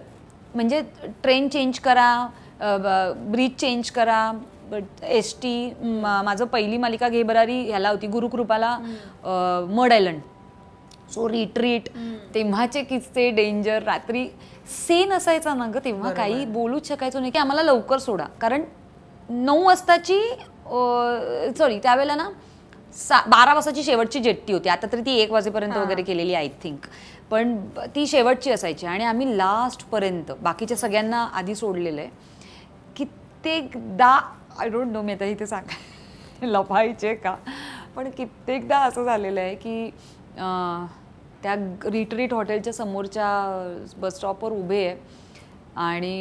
म्हणजे ट्रेन चेंज करा ब्रिज चेंज करा एस टी माझं पहिली मालिका घेबरारी ह्याला होती गुरुकृपाला मड आयलंड सो रिट्रीट तेव्हाचे किस्से डेंजर रात्री सेन असायचा ना ग तेव्हा काही बोलूच शकायचो नाही की आम्हाला लवकर सोडा कारण नऊ वाजताची सॉरी त्यावेळेला ना सा बारा वाजताची शेवटची जेट्टी होती आता तरी ती एक वाजेपर्यंत वगैरे केलेली आय थिंक पण ती शेवटची असायची आणि आम्ही लास्टपर्यंत बाकीच्या सगळ्यांना आधी सोडलेलं आहे कित्येकदा आय डोंट नो मी आता इथे सांग लपायचे का पण कित्येकदा असं झालेलं आहे की त्या रिट्रीट हॉटेलच्या समोरच्या बसस्टॉपवर उभे आहे आणि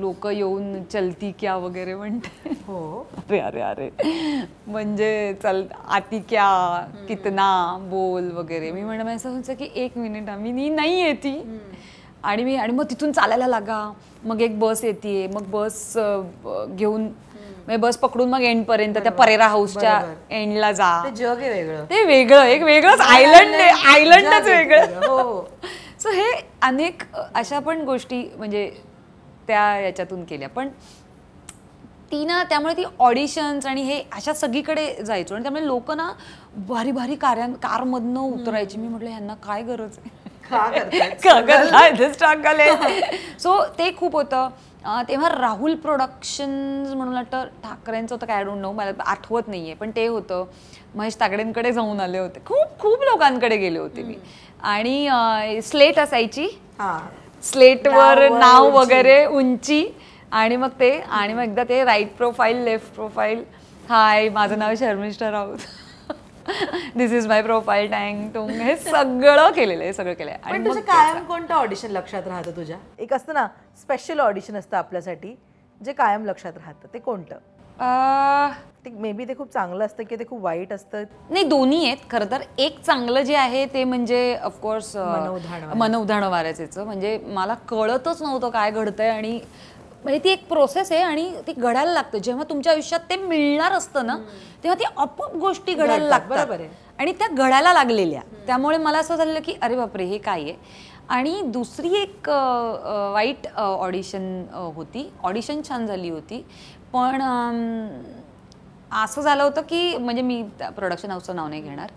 लोक येऊन चलती क्या वगैरे म्हणते हो अरे अरे अरे म्हणजे चल आती क्या कितना बोल वगैरे मी म्हण असं व्हायचं की एक मिनिट आम्ही नी नाही येते आणि मी आणि मग तिथून चालायला लागा मग एक बस येते मग बस घेऊन म्हणजे बस पकडून मग एंड पर्यंत त्या परेरा हाऊसच्या एंडला जा जग वेगळं ते वेगळं एक वेगळंच आयलंड आयलंडच वेगळं सो हो. हे अनेक अशा पण गोष्टी म्हणजे त्या याच्यातून केल्या पण ती ना त्यामुळे ती ऑडिशन्स आणि हे अशा सगळीकडे जायचो आणि त्यामुळे लोक ना भारी भारी कार्यां कारमधनं उतरायची मी म्हटलं यांना काय गरज आहे सो ते खूप होतं तेव्हा राहुल प्रोडक्शन म्हणून वाटतं ठाकरेंचं होतं काय डोंट नो मला आठवत नाहीये पण ते होतं महेश ताकडेंकडे जाऊन आले होते खूप खूप लोकांकडे गेले होते मी आणि स्लेट असायची स्लेटवर नाव वगैरे उंची आणि मग ते आणि मग एकदा ते right profile left profile hi माझं नाव Sharmishtha Raut this is my profile टँग टोंग हे सगळं केलेलं आहे सगळं केलंय आणि तुझं कायम कोणतं ऑडिशन लक्षात राहतं तुझ्या एक असतं ना स्पेशल ऑडिशन असतं आपल्यासाठी जे कायम लक्षात राहतं ते कोणतं मे बी ते खूप चांगलं असतं की ते खूप वाईट असतं नाही दोन्ही आहेत खरं तर एक चांगलं जे आहे ते म्हणजे ऑफकोर्स उधाण म्हणजे मला कळतच नव्हतं काय घडतंय आणि म्हणजे ती एक प्रोसेस आहे आणि ती घडायला लागतं जेव्हा तुमच्या आयुष्यात ते मिळणार असतं ना तेव्हा ती आपोआप गोष्टी घडायला लागतात आणि त्या घडायला लागलेल्या त्यामुळे मला असं झालं की अरे बापरे हे काय आहे आणि दुसरी एक वाईट ऑडिशन होती ऑडिशन छान झाली होती पण असं झालं होतं की म्हणजे मी प्रोडक्शन हाऊसचं नाव नाही घेणार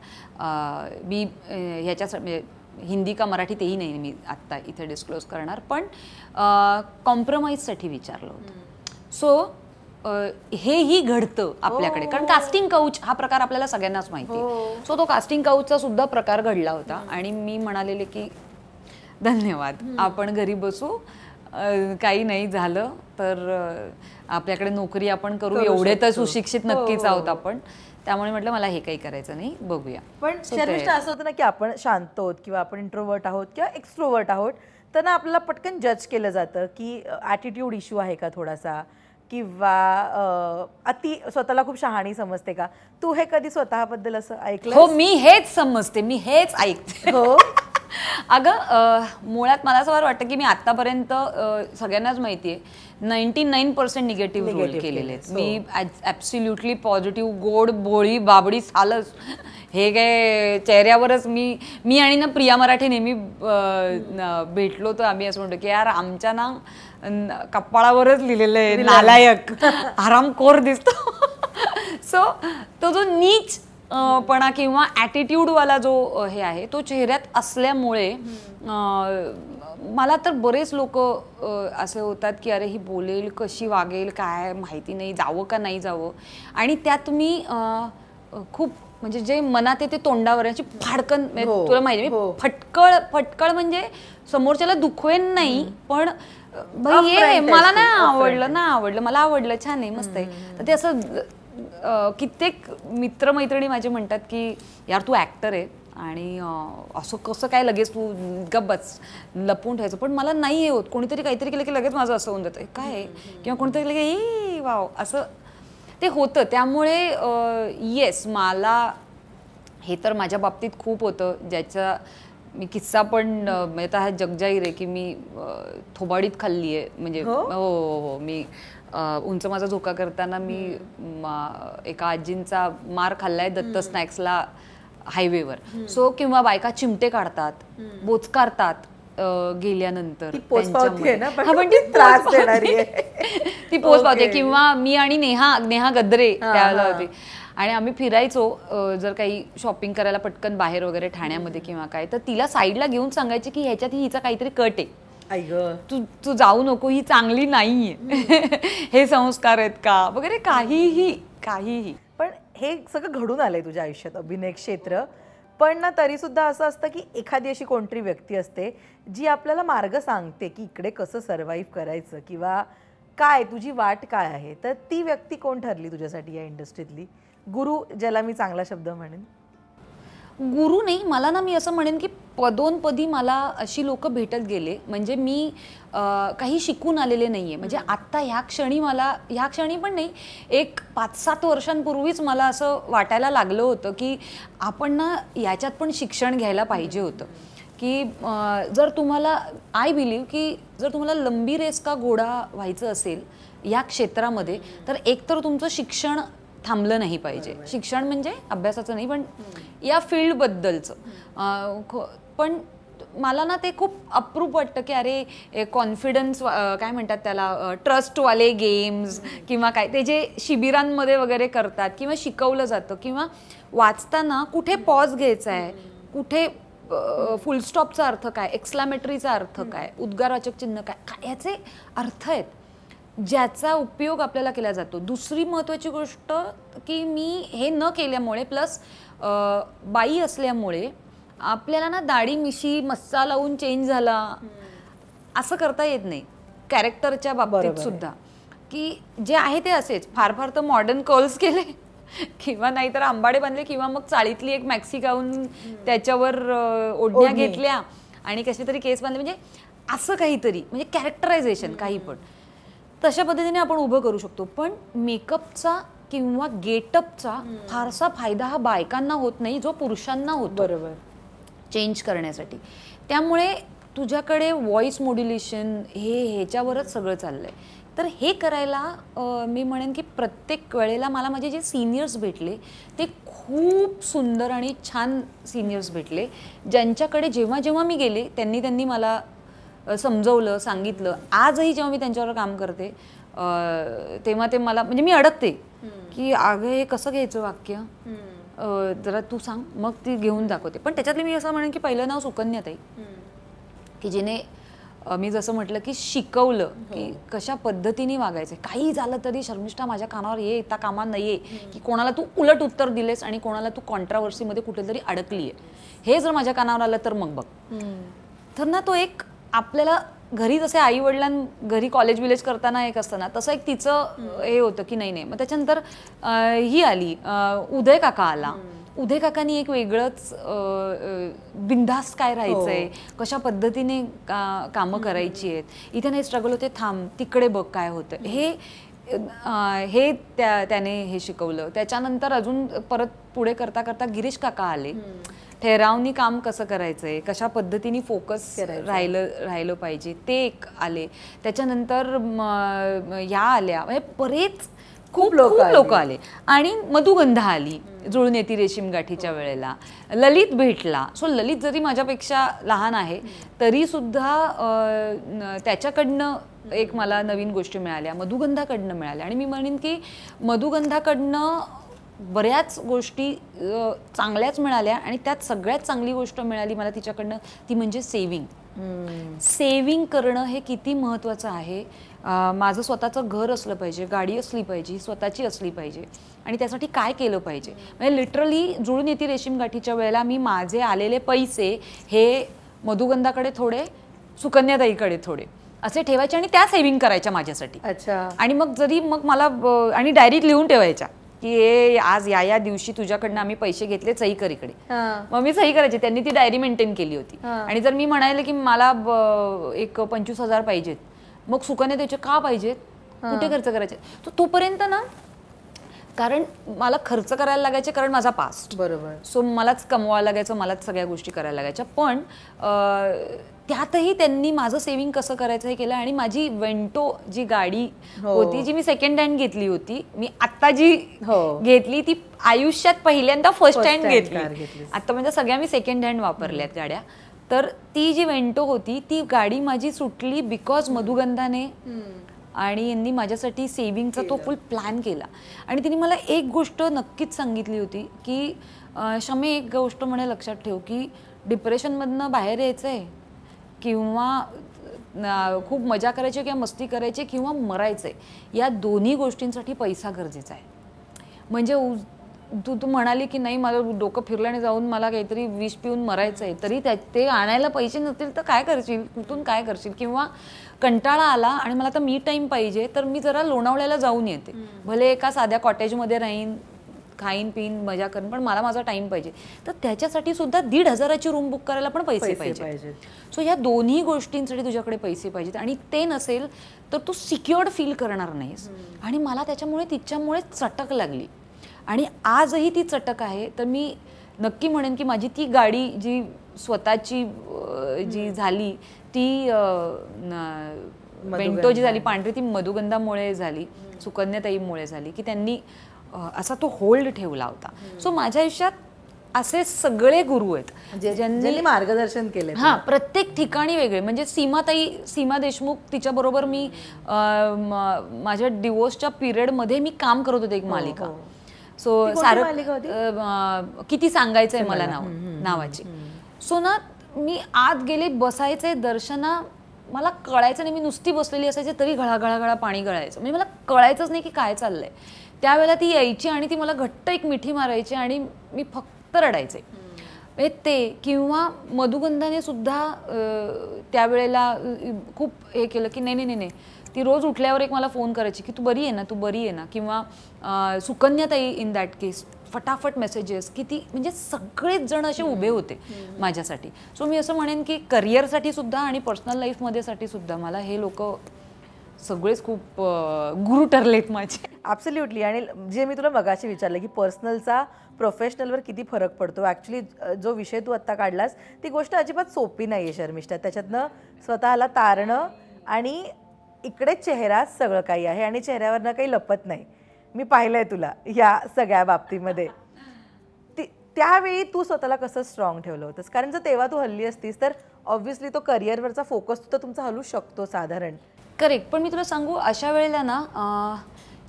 मी ह्याच्या म्हणजे हिंदी का मराठी तेही नाही मी आत्ता इथे डिस्क्लोज करणार पण कॉम्प्रोमाइजसाठी विचारलं होतं सो हेही घडतं आपल्याकडे कारण कास्टिंग हो. कौच हा प्रकार आपल्याला सगळ्यांनाच माहिती सो हो. तो कास्टिंग कौचचा सुद्धा प्रकार घडला होता आणि मी म्हणालेले की धन्यवाद आपण घरी बसू काही नाही झालं तर आपल्याकडे नोकरी आपण करू एवढे तर सुशिक्षित हो, नक्कीच हो, हो. आहोत आपण त्यामुळे म्हटलं मला हे काही करायचं नाही बघूया पण असं होतं ना की आपण शांत आहोत किंवा आपण इंट्रोवर्ट आहोत किंवा एक्स्ट्रोवर्ट आहोत तर ना आपल्याला पटकन जज केलं जातं की ॲटिट्यूड इश्यू आहे का थोडासा किंवा अति स्वतःला खूप शहाणी समजते का तू हे कधी स्वतःबद्दल असं ऐकलं हो मी हेच समजते मी हेच ऐकते हो अगं मुळात मला असं वाटतं की मी आतापर्यंत सगळ्यांनाच माहितीये ninety nine percent negative role केलेले आहेत मी ॲब्सोल्युटली पॉझिटिव्ह गोड बोळी बाबडी सालस हे काय चेहऱ्यावरच मी मी आणि ना प्रिया मराठी नेहमी भेटलो तर आम्ही असं म्हणतो की यार आमच्या ना कपाळावरच लिहिलेलं आहे नालायक कोर दिसतो सो तो जो नीच पणा किंवा ॲटिट्यूडवाला जो हे आहे तो चेहऱ्यात असल्यामुळे मला तर बरेच लोक असे होतात की अरे ही बोलेल कशी वागेल काय माहिती नाही जावं का नाही जावं आणि त्यात मी खूप म्हणजे जे मनात येते तोंडावर याची फाडकन म्हणजे हो, तुला माहिती हो. फटकळ फटकळ म्हणजे समोरच्याला दुखवेन नाही पण मला नाही आवडलं ना आवडलं मला आवडलं छान आहे मस्त आहे तर ते असं कित्येक मित्रमैत्रिणी माझे म्हणतात की यार तू ॲक्टर आहे आणि असं कसं काय लगेच तू गब्बच लपवून ठेवायचं पण मला नाही होत कोणीतरी काहीतरी केलं की लगेच माझं असं होऊन जातं काय किंवा कोणीतरी केलं की वाव असं ते होतं त्यामुळे येस मला हे तर माझ्या बाबतीत खूप होतं ज्याचा मी किस्सा पण म्हणजे हा जगजाहीर आहे की मी थोबाडीत खाल्ली आहे म्हणजे हो हो हो, हो. मी उंच माझा झोका करताना मी एका आजींचा मार खाल्लाय दत्त स्नॅक्सला हायवेवर सो किंवा बायका चिमटे काढतात बोचकारतात गेल्यानंतर ती पोच पावते किंवा मी आणि नेहा नेहा गद्रे त्याला होते आणि आम्ही फिरायचो जर काही शॉपिंग करायला पटकन बाहेर वगैरे ठाण्यामध्ये किंवा काय तर तिला साईडला घेऊन सांगायचे की ह्याच्यात हिचा काहीतरी कट आहे तू तू जाऊ नको ही चांगली नाही हे संस्कार आहेत का वगैरे काहीही काहीही पण हे सगळं घडून आलंय तुझ्या आयुष्यात अभिनय क्षेत्र पण ना तरी सुद्धा असं असतं की एखादी अशी कोणतरी व्यक्ती असते जी आपल्याला मार्ग सांगते की इकडे कसं सर्व्हाइव्ह करायचं किंवा काय तुझी वाट काय आहे तर ती व्यक्ती कोण ठरली तुझ्यासाठी या इंडस्ट्रीतली गुरु ज्याला मी चांगला शब्द म्हणेन गुरु नाही मला ना मी असं म्हणेन की पदोनपदी मला अशी लोक भेटत गेले म्हणजे मी काही शिकून आलेले नाही आहे म्हणजे आत्ता ह्या क्षणी मला ह्या क्षणी पण नाही एक पाच सात वर्षांपूर्वीच मला असं वाटायला लागलं होतं की आपण ना याच्यात पण शिक्षण घ्यायला पाहिजे होतं की जर तुम्हाला आय बिलीव्ह की जर तुम्हाला लंबी रेस का घोडा व्हायचं असेल या क्षेत्रामध्ये तर एकतर तुमचं शिक्षण थांबलं नाही पाहिजे शिक्षण म्हणजे अभ्यासाचं नाही पण या फील्डबद्दलचं पण मला ना ते खूप अप्रूप वाटतं की अरे कॉन्फिडन्स काय म्हणतात त्याला ट्रस्टवाले गेम्स किंवा काय ते जे शिबिरांमध्ये वगैरे करतात किंवा शिकवलं जातं किंवा वाचताना कुठे पॉज घ्यायचा आहे कुठे फुलस्टॉपचा अर्थ काय एक्सलामेटरीचा अर्थ काय उद्गारवाचक चिन्ह काय काय याचे अर्थ आहेत ज्याचा उपयोग आपल्याला केला जातो दुसरी महत्वाची गोष्ट की मी हे न केल्यामुळे प्लस बाई असल्यामुळे आपल्याला ना दाढी मिशी मस्सा लावून चेंज झाला असं करता येत नाही कॅरेक्टरच्या बाबतीत सुद्धा की जे आहे ते असेच फार फार तर मॉडर्न कर्ल्स केले किंवा नाहीतर आंबाडे बांधले किंवा मग चाळीतली एक मॅक्सी गाऊन त्याच्यावर ओढण्या घेतल्या आणि कशी तरी केस बांधले म्हणजे असं काहीतरी म्हणजे कॅरेक्टरायझेशन काही पण तशा पद्धतीने आपण उभं करू शकतो पण मेकअपचा किंवा गेटअपचा फारसा फायदा हा बायकांना होत नाही जो पुरुषांना होतो बरोबर चेंज करण्यासाठी त्यामुळे तुझ्याकडे व्हॉइस मॉड्युलेशन हे ह्याच्यावरच सगळं चाललंय तर हे करायला मी म्हणेन की प्रत्येक वेळेला मला माझे जे सिनियर्स भेटले ते खूप सुंदर आणि छान सिनियर्स भेटले ज्यांच्याकडे जेव्हा जेव्हा मी गेले त्यांनी त्यांनी मला समजवलं सांगितलं आजही जेव्हा मी त्यांच्यावर काम करते तेव्हा ते मला म्हणजे मी अडकते की अगं हे कसं घ्यायचं वाक्य जरा तू सांग मग ती घेऊन दाखवते पण त्याच्यातले मी असं म्हणेन की पहिलं नाव सुकन्याताई की जिने मी जसं म्हटलं की शिकवलं हो. की कशा पद्धतीने वागायचं काही झालं तरी शर्मिष्ठा माझ्या कानावर ये त्या कामा नाहीये की कोणाला तू उलट उत्तर दिलेस आणि कोणाला तू कॉन्ट्रावर्सीमध्ये कुठेतरी अडकली आहे हे जर माझ्या कानावर आलं तर मग बघ तर ना तो एक आपल्याला घरी जसे आई वडिलां घरी कॉलेज विलेज करताना एक असताना तसं एक तिचं हे होतं की नाही नाही मग त्याच्यानंतर ही आली उदय काका आला उदय काकानी एक वेगळंच बिंधास्त काय राहायचंय हो. कशा पद्धतीने का कामं करायची आहेत इथे नाही स्ट्रगल होते थांब तिकडे बघ काय होतं हे हे त्याने हे शिकवलं त्याच्यानंतर अजून परत पुढे करता करता गिरीश काका आले ठेरावनी काम कसं करायचं आहे कशा पद्धतीने फोकस राहिलं राहिलं पाहिजे ते एक आले त्याच्यानंतर ह्या आल्या म्हणजे बरेच खूप लोक लोक आले आणि मधुगंधा आली जुळून येते रेशीम गाठीच्या वेळेला ललित भेटला सो ललित जरी माझ्यापेक्षा लहान आहे तरी सुद्धा त्याच्याकडनं एक मला नवीन गोष्टी मिळाल्या मधुगंधाकडनं मिळाल्या आणि मी म्हणेन की मधुगंधाकडनं बऱ्याच गोष्टी चांगल्याच मिळाल्या आणि त्यात सगळ्यात चांगली गोष्ट मिळाली मला तिच्याकडनं ती म्हणजे सेविंग Hmm. सेविंग करणं हे किती महत्त्वाचं आहे माझं स्वतःचं घर असलं पाहिजे गाडी असली पाहिजे स्वतःची असली पाहिजे आणि त्यासाठी काय केलं पाहिजे म्हणजे लिटरली जुळून येते रेशीम गाठीच्या वेळेला मी माझे आलेले पैसे हे मधुगंधाकडे थोडे सुकन्याताईकडे थोडे असे ठेवायचे आणि त्या सेव्हिंग करायच्या माझ्यासाठी अच्छा आणि मग जरी मग मला आणि डायरीत लिहून ठेवायच्या की हे आज या या दिवशी तुझ्याकडनं आम्ही पैसे घेतले सहीकरीकडे मग मी सही करायची त्यांनी ती डायरी मेंटेन केली होती आणि जर मी म्हणायला की मला एक पंचवीस हजार पाहिजेत मग सुकाने त्याचे का पाहिजेत कुठे खर्च करायचे तर तोपर्यंत ना कारण मला खर्च करायला लागायचे कारण माझा पास्ट बरोबर सो मलाच कमवायला लागायचं मलाच सगळ्या गोष्टी करायला लागायच्या पण त्यातही त्यांनी माझं सेव्हिंग कसं करायचं हे केलं आणि माझी वेंटो जी गाडी हो. होती जी मी सेकंड हँड घेतली होती मी आत्ता जी हो. घेतली ती आयुष्यात पहिल्यांदा फर्स्ट हँड घेतली आता म्हणजे सगळ्या मी सेकंड हँड वापरल्यात गाड्या तर ती जी वेंटो होती ती गाडी माझी सुटली बिकॉज मधुगंधाने आणि यांनी माझ्यासाठी सेव्हिंगचा तो फुल प्लॅन केला आणि तिने मला एक गोष्ट नक्कीच सांगितली होती की शमे एक गोष्ट म्हणे लक्षात ठेव की डिप्रेशनमधनं बाहेर यायचं आहे किंवा खूप मजा करायची किंवा मस्ती करायची किंवा मरायचे या दोन्ही गोष्टींसाठी पैसा गरजेचा आहे म्हणजे तू तू म्हणाली की नाही मला डोकं फिरल्याने जाऊन मला काहीतरी विष पिऊन मरायचं आहे तरी त्या ते आणायला पैसे नसतील तर काय करशील कुठून काय करशील किंवा कंटाळा आला आणि मला आता मी टाईम पाहिजे तर मी जरा लोणावळ्याला जाऊन येते भले एका साध्या कॉटेजमध्ये राहीन खाईन पिईन मजा करेन पण मला माझा टाईम पाहिजे तर त्याच्यासाठी सुद्धा दीड हजाराची रूम बुक करायला पण पैसे पाहिजे सो या दोन्ही गोष्टींसाठी तुझ्याकडे पैसे पाहिजेत आणि ते नसेल तर तू सिक्युअर्ड फील करणार नाहीस आणि मला त्याच्यामुळे तिच्यामुळे चटक लागली आणि आजही ती चटक आहे तर मी नक्की म्हणेन की माझी ती गाडी जी स्वतःची जी झाली ती बेंटो जी झाली पांढरी ती मधुगंधामुळे झाली सुकन्याताईमुळे झाली की त्यांनी असा तो होल्ड ठेवला होता सो माझ्या आयुष्यात असे सगळे गुरु आहेत म्हणजे ज्यांनी मार्गदर्शन केले हा प्रत्येक ठिकाणी वेगळे म्हणजे सीमाताई सीमा देशमुख तिच्या बरोबर मी माझ्या डिवोर्सच्या मध्ये मी काम करत होते एक हो, मालिका सो हो. किती सांगायचंय मला नाव नावाची सो ना मी आत गेले बसायचे दर्शना मला कळायचं नाही मी नुसती बसलेली असायची तरी घळा पाणी गळायचं म्हणजे मला कळायचंच नाही की काय चाललंय त्यावेळेला ती यायची आणि ती मला घट्ट एक मिठी मारायची आणि मी फक्त रडायचे म्हणजे ते किंवा मधुगंधाने सुद्धा त्यावेळेला खूप हे केलं की नाही नाही नाही ती रोज उठल्यावर एक मला फोन करायची की तू बरी आहे ना तू बरी आहे ना किंवा सुकन्याताई इन दॅट केस फटाफट मेसेजेस की ती म्हणजे सगळेच जण असे उभे होते माझ्यासाठी सो मी असं म्हणेन की करिअरसाठी सुद्धा आणि पर्सनल लाईफमध्ये साठी सुद्धा मला हे लोक सगळेच खूप गुरु ठरलेत माझे ॲब्सल्युटली आणि जे मी तुला मगाशी विचारलं की पर्सनलचा प्रोफेशनलवर किती फरक पडतो ॲक्च्युली जो विषय तू आत्ता काढलास ती गोष्ट अजिबात सोपी नाही आहे शर्मिष्ठा त्याच्यातनं स्वतःला तारणं आणि इकडे चेहरा सगळं काही आहे आणि चेहऱ्यावरनं काही लपत नाही मी पाहिलं आहे तुला या सगळ्या बाबतीमध्ये ती त्यावेळी तू स्वतःला कसं स्ट्रॉंग ठेवलं होतंस कारण जर तेव्हा तू हल्ली असतीस तर ऑब्व्हियसली तो करिअरवरचा फोकस तर तुमचा हलू शकतो साधारण करेक्ट पण मी तुला सांगू अशा वेळेला ना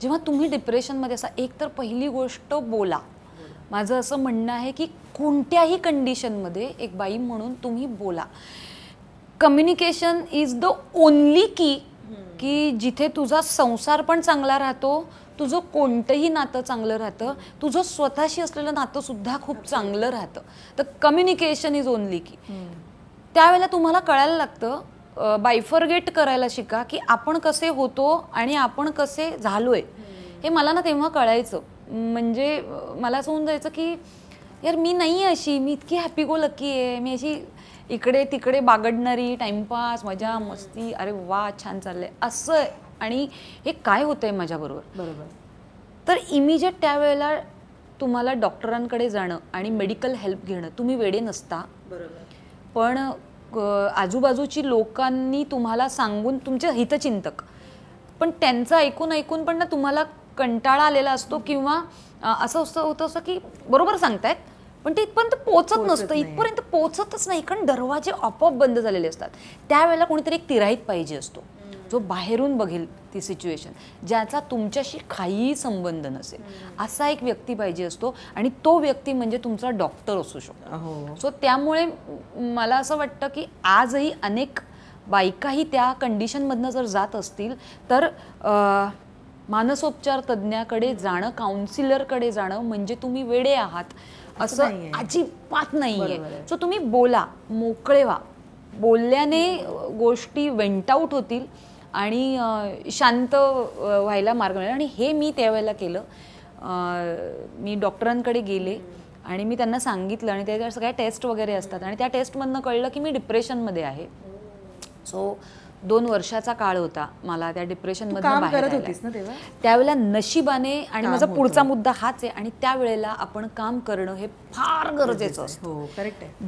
जेव्हा तुम्ही डिप्रेशनमध्ये असा एक तर पहिली गोष्ट बोला माझं असं म्हणणं आहे की कोणत्याही कंडिशनमध्ये एक बाई म्हणून तुम्ही बोला कम्युनिकेशन इज द ओनली की की जिथे तुझा संसार पण चांगला राहतो तुझं कोणतंही नातं चांगलं राहतं तुझं स्वतःशी असलेलं नातंसुद्धा खूप चांगलं राहतं तर कम्युनिकेशन इज ओनली की त्यावेळेला तुम्हाला कळायला लागतं बायफरगेट करायला शिका की आपण कसे होतो आणि आपण कसे झालोय हे मला ना तेव्हा कळायचं म्हणजे मला असं होऊन जायचं की यार मी नाही अशी मी इतकी हॅपी गो लकी आहे मी अशी इकडे तिकडे बागडणारी टाइमपास मजा मस्ती अरे वा छान चाललंय असं आणि हे काय आहे माझ्याबरोबर बरोबर तर इमिजिएट त्यावेळेला तुम्हाला डॉक्टरांकडे जाणं आणि मेडिकल हेल्प घेणं तुम्ही वेडे नसता बरोबर पण आजूबाजूची लोकांनी तुम्हाला सांगून तुमचे हितचिंतक पण त्यांचं ऐकून ऐकून पण ना तुम्हाला कंटाळा आलेला असतो किंवा असं असं होतं असं की बरोबर सांगतायत पण ते इथपर्यंत पोचत नसतं इथपर्यंत पोचतच नाही कारण दरवाजे आपोआप बंद झालेले असतात त्यावेळेला कोणीतरी एक तिराईत पाहिजे असतो जो बाहेरून बघेल ती सिच्युएशन ज्याचा तुमच्याशी काहीही संबंध नसेल असा एक व्यक्ती पाहिजे असतो आणि तो व्यक्ती म्हणजे तुमचा डॉक्टर असू शकतो सो हो. त्यामुळे मला असं वाटतं की आजही अनेक बायकाही त्या कंडिशनमधनं जर जात असतील तर मानसोपचार तज्ज्ञाकडे जाणं काउन्सिलरकडे जाणं म्हणजे तुम्ही वेडे आहात असं अजिबात नाही आहे सो तुम्ही बोला मोकळे व्हा बोलल्याने गोष्टी वेंट आऊट होतील आणि शांत व्हायला मार्ग मिळाला आणि हे मी त्यावेळेला केलं मी डॉक्टरांकडे गेले आणि मी त्यांना सांगितलं आणि त्याच्या सगळ्या टेस्ट वगैरे असतात आणि त्या टेस्टमधनं कळलं की मी डिप्रेशनमध्ये आहे सो दोन वर्षाचा काळ होता मला त्या डिप्रेशनमधून बाहेर त्यावेळेला नशिबाने आणि माझा पुढचा मुद्दा हाच आहे आणि त्यावेळेला आपण काम करणं हे फार गरजेचं असतं हो,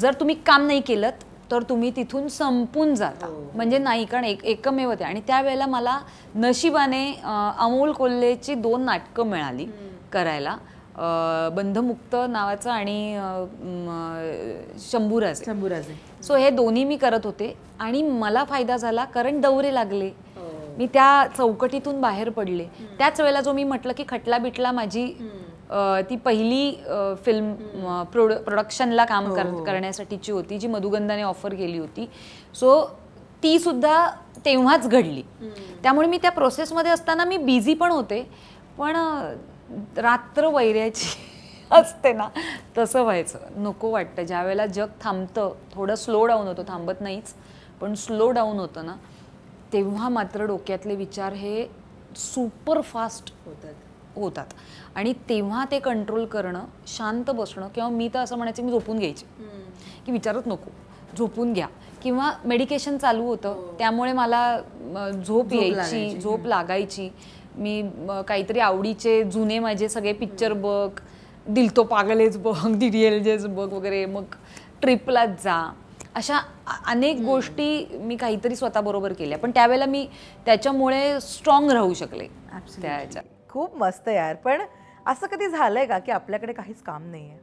जर तुम्ही काम नाही केलं तर तुम्ही तिथून संपून जाता हो. म्हणजे नाही कारण एक एकमेव होते आणि त्यावेळेला मला नशिबाने अमोल कोल्हेची दोन नाटकं मिळाली करायला बंधमुक्त नावाचं आणि शंभूराजे शंभूराजे सो हे दोन्ही मी करत होते आणि मला फायदा झाला कारण दौरे लागले हो. मी त्या चौकटीतून बाहेर पडले त्याच वेळेला जो मी म्हटलं की खटला बिटला माझी ती पहिली फिल्म प्रोड प्रोडक्शनला काम हो. कर करण्यासाठीची होती जी मधुगंधाने ऑफर केली होती सो ती सुद्धा तेव्हाच घडली त्यामुळे मी त्या प्रोसेसमध्ये असताना मी बिझी पण होते पण रात्र वैऱ्याची असते ना तसं व्हायचं नको वाटतं ज्या वेळेला जग थांबतं थोडं स्लो डाऊन होतं थांबत नाहीच पण स्लो डाऊन होतं ना तेव्हा मात्र डोक्यातले विचार हे सुपर फास्ट होतात होतात आणि तेव्हा ते कंट्रोल करणं शांत बसणं किंवा मी तर असं म्हणायचं मी झोपून घ्यायचे की विचारत नको झोपून घ्या किंवा मेडिकेशन चालू होतं हो. त्यामुळे मला झोप यायची झोप लागायची मी काहीतरी आवडीचे जुने माझे सगळे पिक्चर बघ दिल तो पागलेच बघ दिरियलजेच बघ वगैरे मग ट्रिपला जा अशा अनेक गोष्टी मी काहीतरी स्वतःबरोबर केल्या पण त्यावेळेला मी त्याच्यामुळे स्ट्रॉंग राहू शकले त्याच्या खूप मस्त यार पण असं कधी झालंय का की आपल्याकडे काहीच काम नाही आहे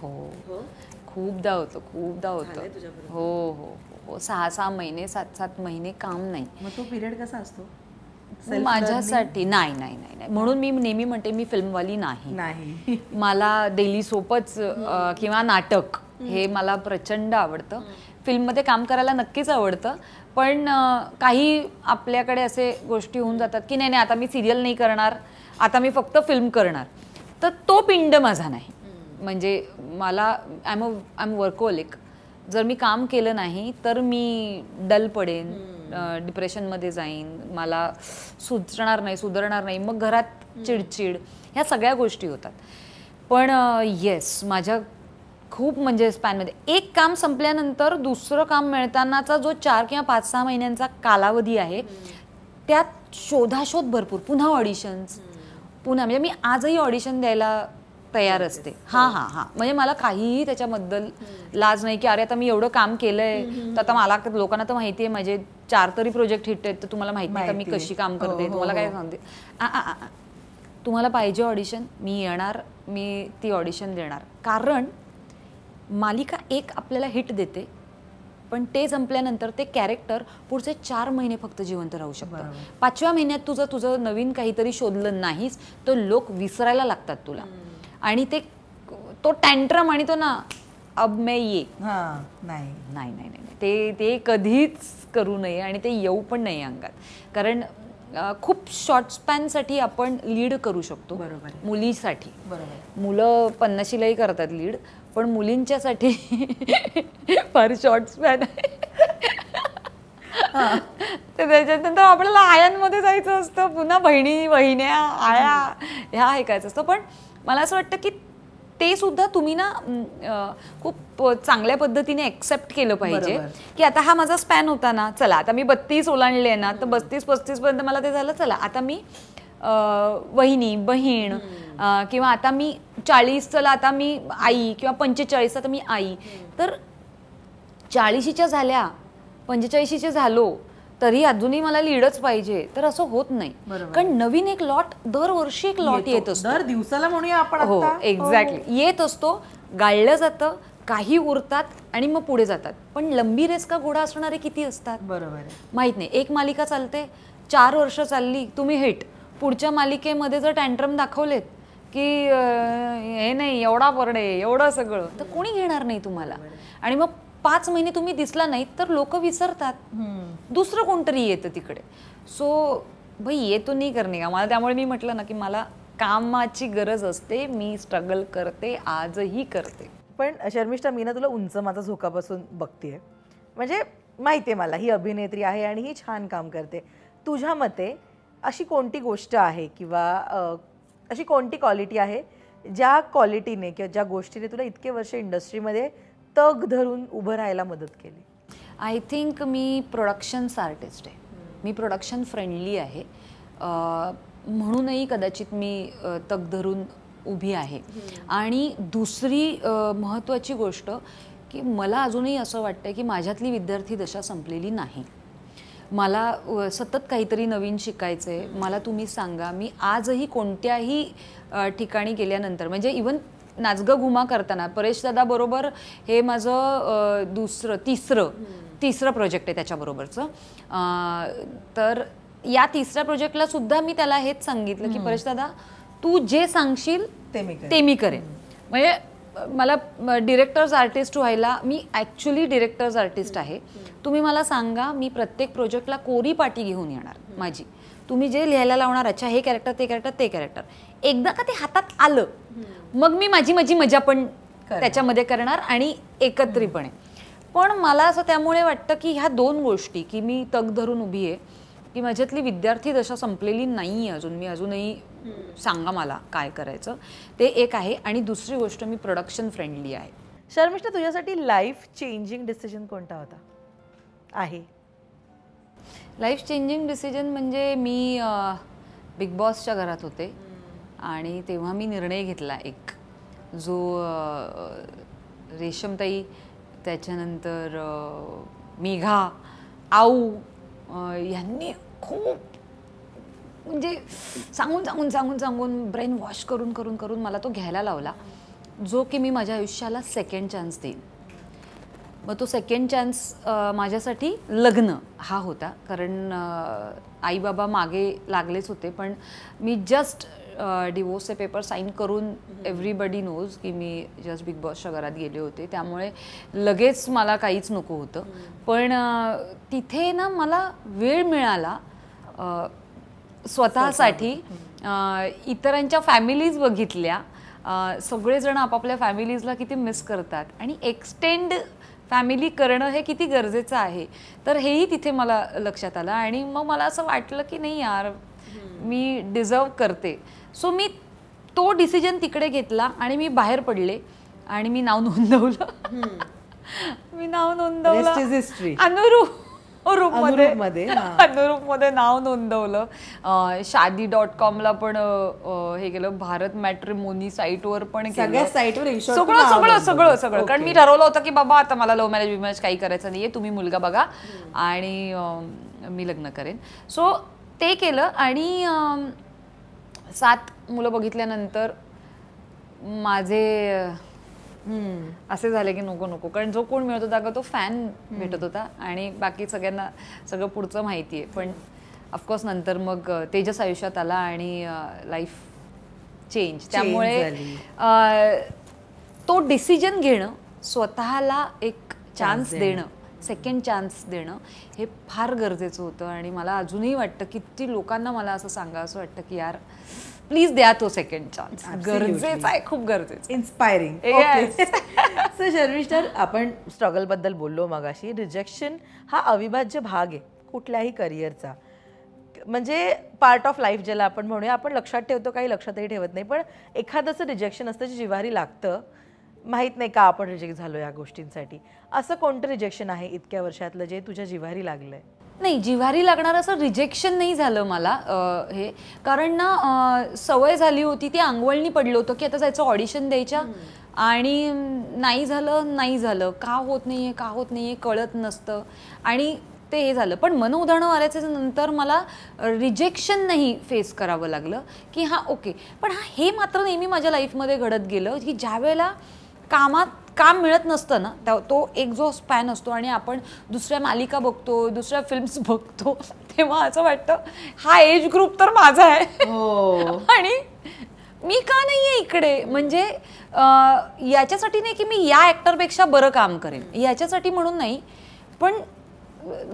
हो, हो? खूपदा होतं खूपदा होतं हो हो हो सहा सहा महिने सात सात महिने काम नाही मग तो पिरियड कसा असतो माझ्यासाठी नाही नाही नाही नाही म्हणून मी नेहमी म्हणते मी फिल्मवाली नाही नाही मला डेली सोपच किंवा नाटक हे मला प्रचंड आवडतं फिल्ममध्ये काम करायला नक्कीच आवडतं पण काही आपल्याकडे असे गोष्टी होऊन जातात की नाही नाही आता मी सिरियल नाही करणार आता मी फक्त फिल्म करणार तर तो पिंड माझा नाही म्हणजे मला I'm a I am workaholic जर मी काम केलं नाही तर मी डल पडेन डिप्रेशनमध्ये जाईन मला सुचणार नाही सुधारणार नाही मग घरात चिडचिड ह्या सगळ्या गोष्टी होतात पण येस माझ्या खूप म्हणजे स्पॅनमध्ये एक काम संपल्यानंतर दुसरं काम मिळतानाचा जो चार किंवा पाच सहा महिन्यांचा कालावधी आहे त्यात शोधाशोध भरपूर पुन्हा ऑडिशन्स पुन्हा म्हणजे मी आजही ऑडिशन द्यायला तयार असते हां हां हां म्हणजे मला काहीही त्याच्याबद्दल लाज नाही की अरे आता मी एवढं काम केलंय तर आता मला लोकांना तर माहिती आहे म्हणजे चार तरी प्रोजेक्ट हिट आहेत तर तुम्हाला माहिती नाही का मी कशी काम करते हो, हो, तुम्हाला काय हो. सांगते तुम्हाला पाहिजे ऑडिशन मी येणार मी ती ऑडिशन देणार कारण मालिका एक आपल्याला हिट देते पण ते संपल्यानंतर ते कॅरेक्टर पुढचे चार महिने फक्त जिवंत राहू शकतं पाचव्या महिन्यात तुझं तुझं नवीन काहीतरी शोधलं नाहीस तर लोक विसरायला लागतात तुला आणि ते तो टँट्रम आणि तो ना अब मे ये नाही नाही नाही ते ते कधीच करू नये आणि ते येऊ पण नाही अंगात कारण खूप शॉर्ट स्पॅनसाठी आपण लीड करू शकतो बरोबर मुलीसाठी बरोबर मुलं पन्नाशीलाही करतात लीड पण मुलींच्यासाठी फार शॉर्ट स्पॅन आहे त्याच्यानंतर आपल्याला आयांमध्ये जायचं असतं पुन्हा बहिणी वहिन्या आया ह्या ऐकायचं असतं पण मला असं वाटतं की ते सुद्धा तुम्ही ना खूप चांगल्या पद्धतीने एक्सेप्ट केलं पाहिजे की आता हा माझा स्पॅन होता ना चला आता मी बत्तीस ओलांडले ना तर बत्तीस पस्तीसपर्यंत मला ते झालं चला आता मी वहिनी बहीण किंवा आता मी चाळीस चला आता मी आई किंवा पंचेचाळीस आता मी आई तर चाळीशीच्या झाल्या पंचेचाळीशीच्या झालो तरी अजूनही मला लीडच पाहिजे तर असं होत नाही कारण नवीन एक लॉट दरवर्षी एक लॉट येत असतो दर दिवसाला म्हणूया आपण हो एक्झॅक्टली हो. येत असतो गाळलं जातं काही उरतात आणि मग पुढे जातात पण लंबी रेस का घोडा असणारे किती असतात बरोबर माहित नाही एक मालिका चालते चार वर्ष चालली तुम्ही हिट पुढच्या मालिकेमध्ये जर टँट्रम दाखवलेत की हे नाही एवढा बर्डे एवढं सगळं तर कोणी घेणार नाही तुम्हाला आणि मग पाच महिने तुम्ही दिसला नाही तर लोक विसरतात दुसरं कोणतरी येतं तिकडे सो भाई येतो नाही करणे का मला त्यामुळे मी म्हटलं ना की मला कामाची गरज असते मी स्ट्रगल करते आजही करते पण शर्मिष्ठा मी ना तुला उंच माझा झोकापासून बघते म्हणजे माहिती आहे मला ही अभिनेत्री आहे आणि ही छान काम करते तुझ्या मते अशी कोणती गोष्ट आहे किंवा अशी कोणती क्वालिटी आहे ज्या क्वालिटीने किंवा ज्या गोष्टीने तुला इतके वर्ष इंडस्ट्रीमध्ये तग धरून उभं राहायला मदत केली आय थिंक मी प्रोडक्शन्स आर्टिस्ट आहे मी प्रोडक्शन फ्रेंडली आहे म्हणूनही कदाचित मी तग धरून उभी आहे आणि दुसरी महत्त्वाची गोष्ट की मला अजूनही असं वाटतं की माझ्यातली विद्यार्थी दशा संपलेली नाही मला सतत काहीतरी नवीन शिकायचं आहे मला तुम्ही सांगा मी आजही कोणत्याही ठिकाणी गेल्यानंतर म्हणजे इवन नाचगं घुमा करताना परेशदादा बरोबर हे माझं दुसरं तिसरं तिसरं प्रोजेक्ट आहे त्याच्याबरोबरचं तर या तिसऱ्या प्रोजेक्टला सुद्धा मी त्याला हेच सांगितलं की परेशदादा तू जे सांगशील ते मी ते मी करेन म्हणजे मला डिरेक्टर्स आर्टिस्ट व्हायला मी ॲक्च्युली डिरेक्टर्स आर्टिस्ट आहे तुम्ही मला सांगा मी प्रत्येक प्रोजेक्टला कोरी पाटी घेऊन येणार माझी तुम्ही जे लिहायला लावणार अच्छा हे कॅरेक्टर ते कॅरेक्टर ते कॅरेक्टर एकदा का ते हातात आलं मग मी माझी माझी मजा पण त्याच्यामध्ये करणार आणि एकत्रितपणे पण मला असं त्यामुळे वाटतं की ह्या दोन गोष्टी की मी तग धरून उभी आहे की माझ्यातली विद्यार्थी दशा संपलेली नाही आहे अजून मी अजूनही सांगा मला काय करायचं ते एक आहे आणि दुसरी गोष्ट मी प्रोडक्शन फ्रेंडली आहे शर्मिष्ठा तुझ्यासाठी लाईफ चेंजिंग डिसिजन कोणता होता आहे लाईफ चेंजिंग डिसिजन म्हणजे मी बिग बॉसच्या घरात होते आणि तेव्हा मी निर्णय घेतला एक जो रेशमताई त्याच्यानंतर मेघा आऊ यांनी खूप म्हणजे सांगून सांगून सांगून सांगून ब्रेन वॉश करून करून करून मला तो घ्यायला लावला जो की मी माझ्या आयुष्याला सेकंड चान्स देईन मग तो सेकंड चान्स माझ्यासाठी लग्न हा होता कारण आई बाबा मागे लागलेच होते पण मी जस्ट डिवोर्सचे पेपर साईन करून एव्हरीबडी नोज की मी जस्ट बिग बॉसच्या घरात गेले होते त्यामुळे लगेच मला काहीच नको होतं पण तिथे ना मला वेळ मिळाला स्वतःसाठी इतरांच्या फॅमिलीज बघितल्या सगळेजण आपापल्या फॅमिलीजला किती मिस करतात आणि एक्सटेंड फॅमिली करणं हे किती गरजेचं आहे तर हेही तिथे मला लक्षात आलं आणि मग मला असं वाटलं की नाही यार मी डिझर्व करते सो मी तो डिसिजन तिकडे घेतला आणि मी बाहेर पडले आणि मी नाव नोंदवलं मी नाव नोंदवलं अनुरू मध्ये अनुरूप मध्ये नाव नोंदवलं शादी डॉट कॉम ला पण हे केलं भारत मॅट्रिमोनी साईट वर पण सगळं सगळं सगळं सगळं कारण मी ठरवलं होतं की बाबा आता मला लव्ह मॅरेज विमॅरेज काही करायचं नाहीये तुम्ही मुलगा बघा आणि मी लग्न करेन सो ते केलं आणि सात मुलं बघितल्यानंतर माझे असे झाले की नको नको कारण जो कोण मिळत होता का तो फॅन भेटत होता आणि बाकी सगळ्यांना सगळं पुढचं माहिती आहे पण ऑफकोर्स नंतर मग तेजस आयुष्यात आला आणि लाईफ चेंज त्यामुळे तो डिसिजन घेणं स्वतःला एक चान्स देणं सेकंड चान्स देणं हे फार गरजेचं होतं आणि मला अजूनही वाटतं किती लोकांना मला असं सांगा असं वाटतं की यार प्लीज द्या तो सेकंड चान्स गरजेचं आहे खूप गरजेचं इन्स्पायरिंग सर शर्मिष्ठर आपण स्ट्रगलबद्दल बोललो मगाशी रिजेक्शन हा अविभाज्य भाग आहे कुठल्याही करिअरचा म्हणजे पार्ट ऑफ लाईफ ज्याला आपण म्हणूया आपण लक्षात ठेवतो काही लक्षातही ठेवत नाही पण एखादंचं रिजेक्शन असतं जे जिवारी लागतं माहीत नाही का आपण रिजेक्ट झालो या गोष्टींसाठी असं कोणतं रिजेक्शन आहे इतक्या वर्षातलं जे तुझ्या जिवारी लागलं आहे नाही जिव्हारी लागणार असं रिजेक्शन नाही झालं मला हे कारण ना सवय झाली होती ती अंगवळणी पडलो होतो की आता जायचं ऑडिशन द्यायच्या आणि नाही झालं नाही झालं का होत नाही आहे का होत नाही आहे कळत नसतं आणि ते हे झालं पण मनोउदाहरणं वाल्याचं नंतर मला रिजेक्शन नाही फेस करावं लागलं की हां ओके पण हा हे मात्र नेहमी माझ्या लाईफमध्ये घडत गेलं की ज्या वेळेला कामात काम मिळत नसतं ना तो एक जो स्पॅन असतो आणि आपण दुसऱ्या मालिका बघतो दुसऱ्या फिल्म्स बघतो तेव्हा असं वाटतं हा एज ग्रुप तर माझा आहे हो. आणि मी का नाही आहे इकडे म्हणजे याच्यासाठी नाही की मी या ॲक्टरपेक्षा बरं काम करेन याच्यासाठी म्हणून नाही पण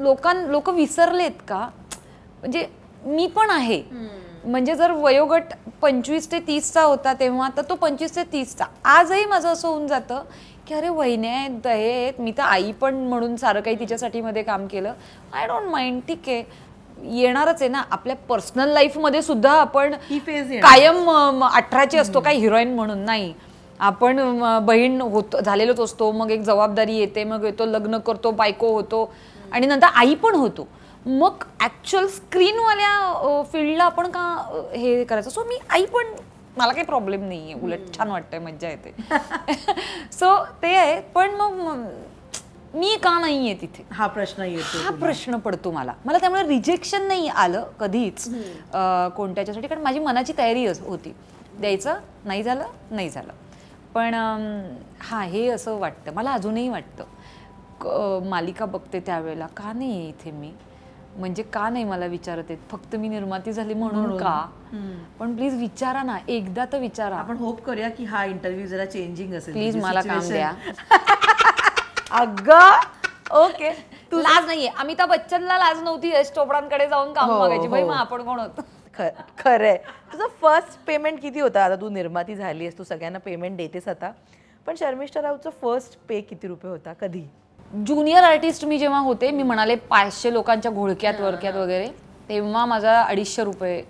लोकां लोक विसरलेत का म्हणजे मी पण आहे म्हणजे जर वयोगट पंचवीस ते तीसचा होता तेव्हा तर तो पंचवीस ते तीसचा आजही माझं असं होऊन जातं की अरे वहिने आहेत दहे आहेत मी तर आई पण म्हणून सारं काही तिच्यासाठी मध्ये काम केलं आय डोंट माइंड ठीक आहे येणारच आहे ना आपल्या पर्सनल लाईफमध्ये सुद्धा आपण कायम अठराची असतो काय हिरोईन म्हणून नाही आपण बहीण होत झालेलोच असतो मग एक जबाबदारी येते मग येतो लग्न करतो बायको होतो आणि नंतर आई पण होतो मग ॲक्च्युअल स्क्रीनवाल्या फील्डला आपण का हे करायचं सो मी आई पण मला काही प्रॉब्लेम नाही आहे उलट छान वाटतंय मज्जा येते सो ते आहे पण मग मी का नाही आहे तिथे हा प्रश्न येतो हा प्रश्न पडतो मला मला त्यामुळे रिजेक्शन नाही आलं कधीच कोणत्याच्यासाठी कारण माझी मनाची तयारी होती द्यायचं नाही झालं नाही झालं पण हा हे असं वाटतं मला अजूनही वाटतं मालिका बघते त्यावेळेला का नाही इथे मी म्हणजे का नाही मला विचारत आहेत फक्त मी निर्माती झाली म्हणून का पण प्लीज विचारा ना एकदा तर विचारा आपण होप करूया की हा इंटरव्ह्यू जरा चेंजिंग असेल प्लीज मला काम द्या अग ओके तू लाज नाहीये अमिताभ बच्चनला लाज नव्हती यश चोपडांकडे जाऊन काम हो, बघायची भाई हो. मग आपण कोण होतो खरे तुझं फर्स्ट पेमेंट किती होता आता तू निर्माती झाली आहेस तू सगळ्यांना पेमेंट देतेस आता पण शर्मिष्ठा राऊचं फर्स्ट पे किती रुपये होता कधी ज्युनियर आर्टिस्ट मी जेव्हा होते मी म्हणाले पाचशे लोकांच्या घोळक्यात वरक्यात वगैरे तेव्हा माझा अडीचशे रुपये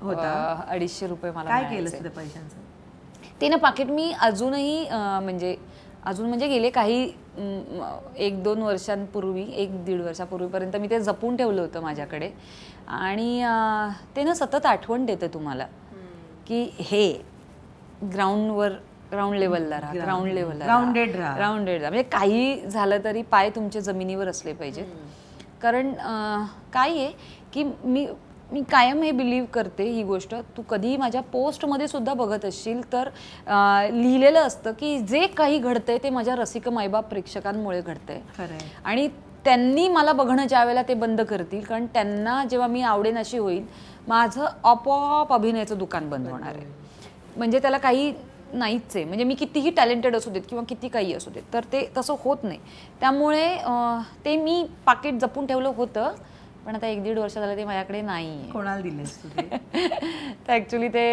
होता अडीचशे रुपये मला काय केलं पैशांचं ते ना पाकिट मी अजूनही म्हणजे अजून म्हणजे गेले काही एक दोन वर्षांपूर्वी एक दीड वर्षापूर्वीपर्यंत मी ते जपून ठेवलं होतं माझ्याकडे आणि ते ना सतत आठवण देतं तुम्हाला की हे ग्राउंडवर ग्राउंड लेवलला राहा ग्राउंड लेवलला ग्राउंडेड राहा ग्राउंडेड राहा म्हणजे काही झालं तरी पाय तुमच्या जमिनीवर असले पाहिजेत कारण काय आहे की मी मी कायम हे बिलीव्ह करते ही गोष्ट तू कधीही माझ्या पोस्टमध्ये सुद्धा बघत असशील तर लिहिलेलं असतं की जे काही घडतंय ते माझ्या रसिक मायबाप प्रेक्षकांमुळे घडतंय आणि त्यांनी मला बघणं ज्या वेळेला ते बंद करतील कारण त्यांना जेव्हा मी आवडेन अशी होईल माझं आपोआप अभिनयाचं दुकान बंद होणार आहे म्हणजे त्याला काही नाहीच आहे म्हणजे मी कितीही टॅलेंटेड असू देत किंवा किती काही असू देत तर ते तसं होत नाही त्यामुळे ते मी पाकिट जपून ठेवलं होतं पण आता एक दीड वर्ष झालं ते माझ्याकडे नाही कोणाला दिले तर ॲक्च्युली ते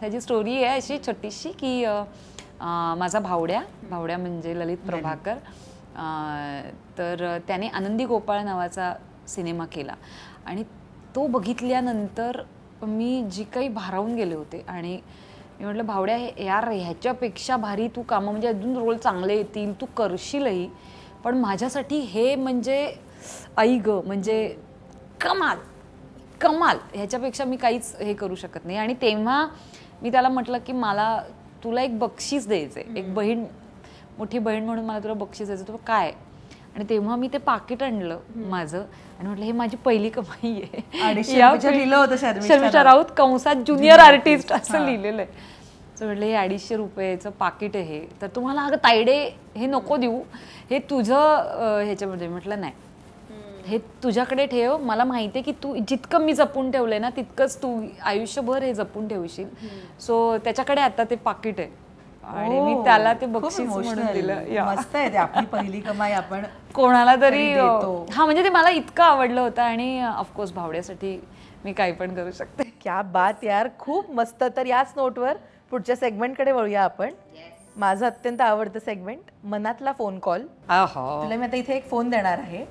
त्याची स्टोरी आहे अशी छोटीशी की माझा भावड्या भावड्या म्हणजे ललित प्रभाकर तर त्याने आनंदी गोपाळ नावाचा सिनेमा केला आणि तो बघितल्यानंतर मी जी काही भारावून गेले होते आणि मी म्हटलं भावड्या हे यार ह्याच्यापेक्षा भारी तू कामं म्हणजे अजून रोल चांगले येतील तू करशीलही पण माझ्यासाठी हे म्हणजे ऐग म्हणजे कमाल कमाल ह्याच्यापेक्षा मी काहीच हे करू शकत नाही आणि तेव्हा मी त्याला म्हटलं की मला तुला एक बक्षीस द्यायचं आहे एक बहीण मोठी बहीण म्हणून मला तुला बक्षीस द्यायचं तुला काय आणि तेव्हा मी ते पाकिट आणलं माझं आणि म्हटलं हे माझी पहिली कमाई आहे लिहिलं होतं राऊत कंसात ज्युनियर आर्टिस्ट असं लिहिलेलं आहे म्हटलं हे अडीचशे रुपयाचं पाकिट आहे तर तुम्हाला अगं तायडे हे नको देऊ हे तुझं ह्याच्यामध्ये म्हटलं नाही हे तुझ्याकडे ठेव मला माहिती आहे की तू जितकं मी जपून ठेवलंय ना तितकंच तू आयुष्यभर हे जपून ठेवशील सो त्याच्याकडे आता ते पाकिट आहे आणि मी त्याला ते हो, बक्षीस म्हणून दिलं मस्त आहे ते आपली पहिली कमाई आपण कोणाला तरी हा म्हणजे ते मला इतकं आवडलं होतं आणि ऑफकोर्स भावड्यासाठी मी काही पण करू शकते क्या बात यार खूप मस्त तर याच नोटवर पुढच्या कडे वळूया आपण माझं अत्यंत आवडतं सेगमेंट मनातला फोन कॉल तुला मी आता इथे एक फोन देणार आहे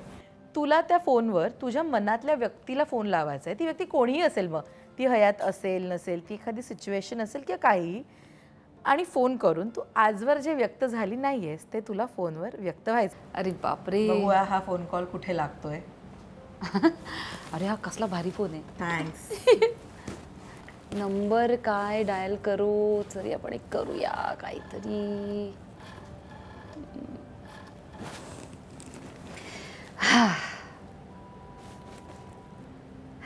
तुला त्या फोनवर तुझ्या मनातल्या व्यक्तीला फोन लावायचा आहे ती व्यक्ती कोणीही असेल मग ती हयात असेल नसेल ती एखादी सिच्युएशन असेल किंवा काही आणि फोन करून तू आजवर जे व्यक्त झाली आहेस ते तुला फोनवर व्यक्त व्हायचं अरे बापरे हा फोन कॉल कुठे लागतोय अरे हा कसला भारी फोन आहे थँक्स नंबर काय डायल करू तरी आपण एक करूया काहीतरी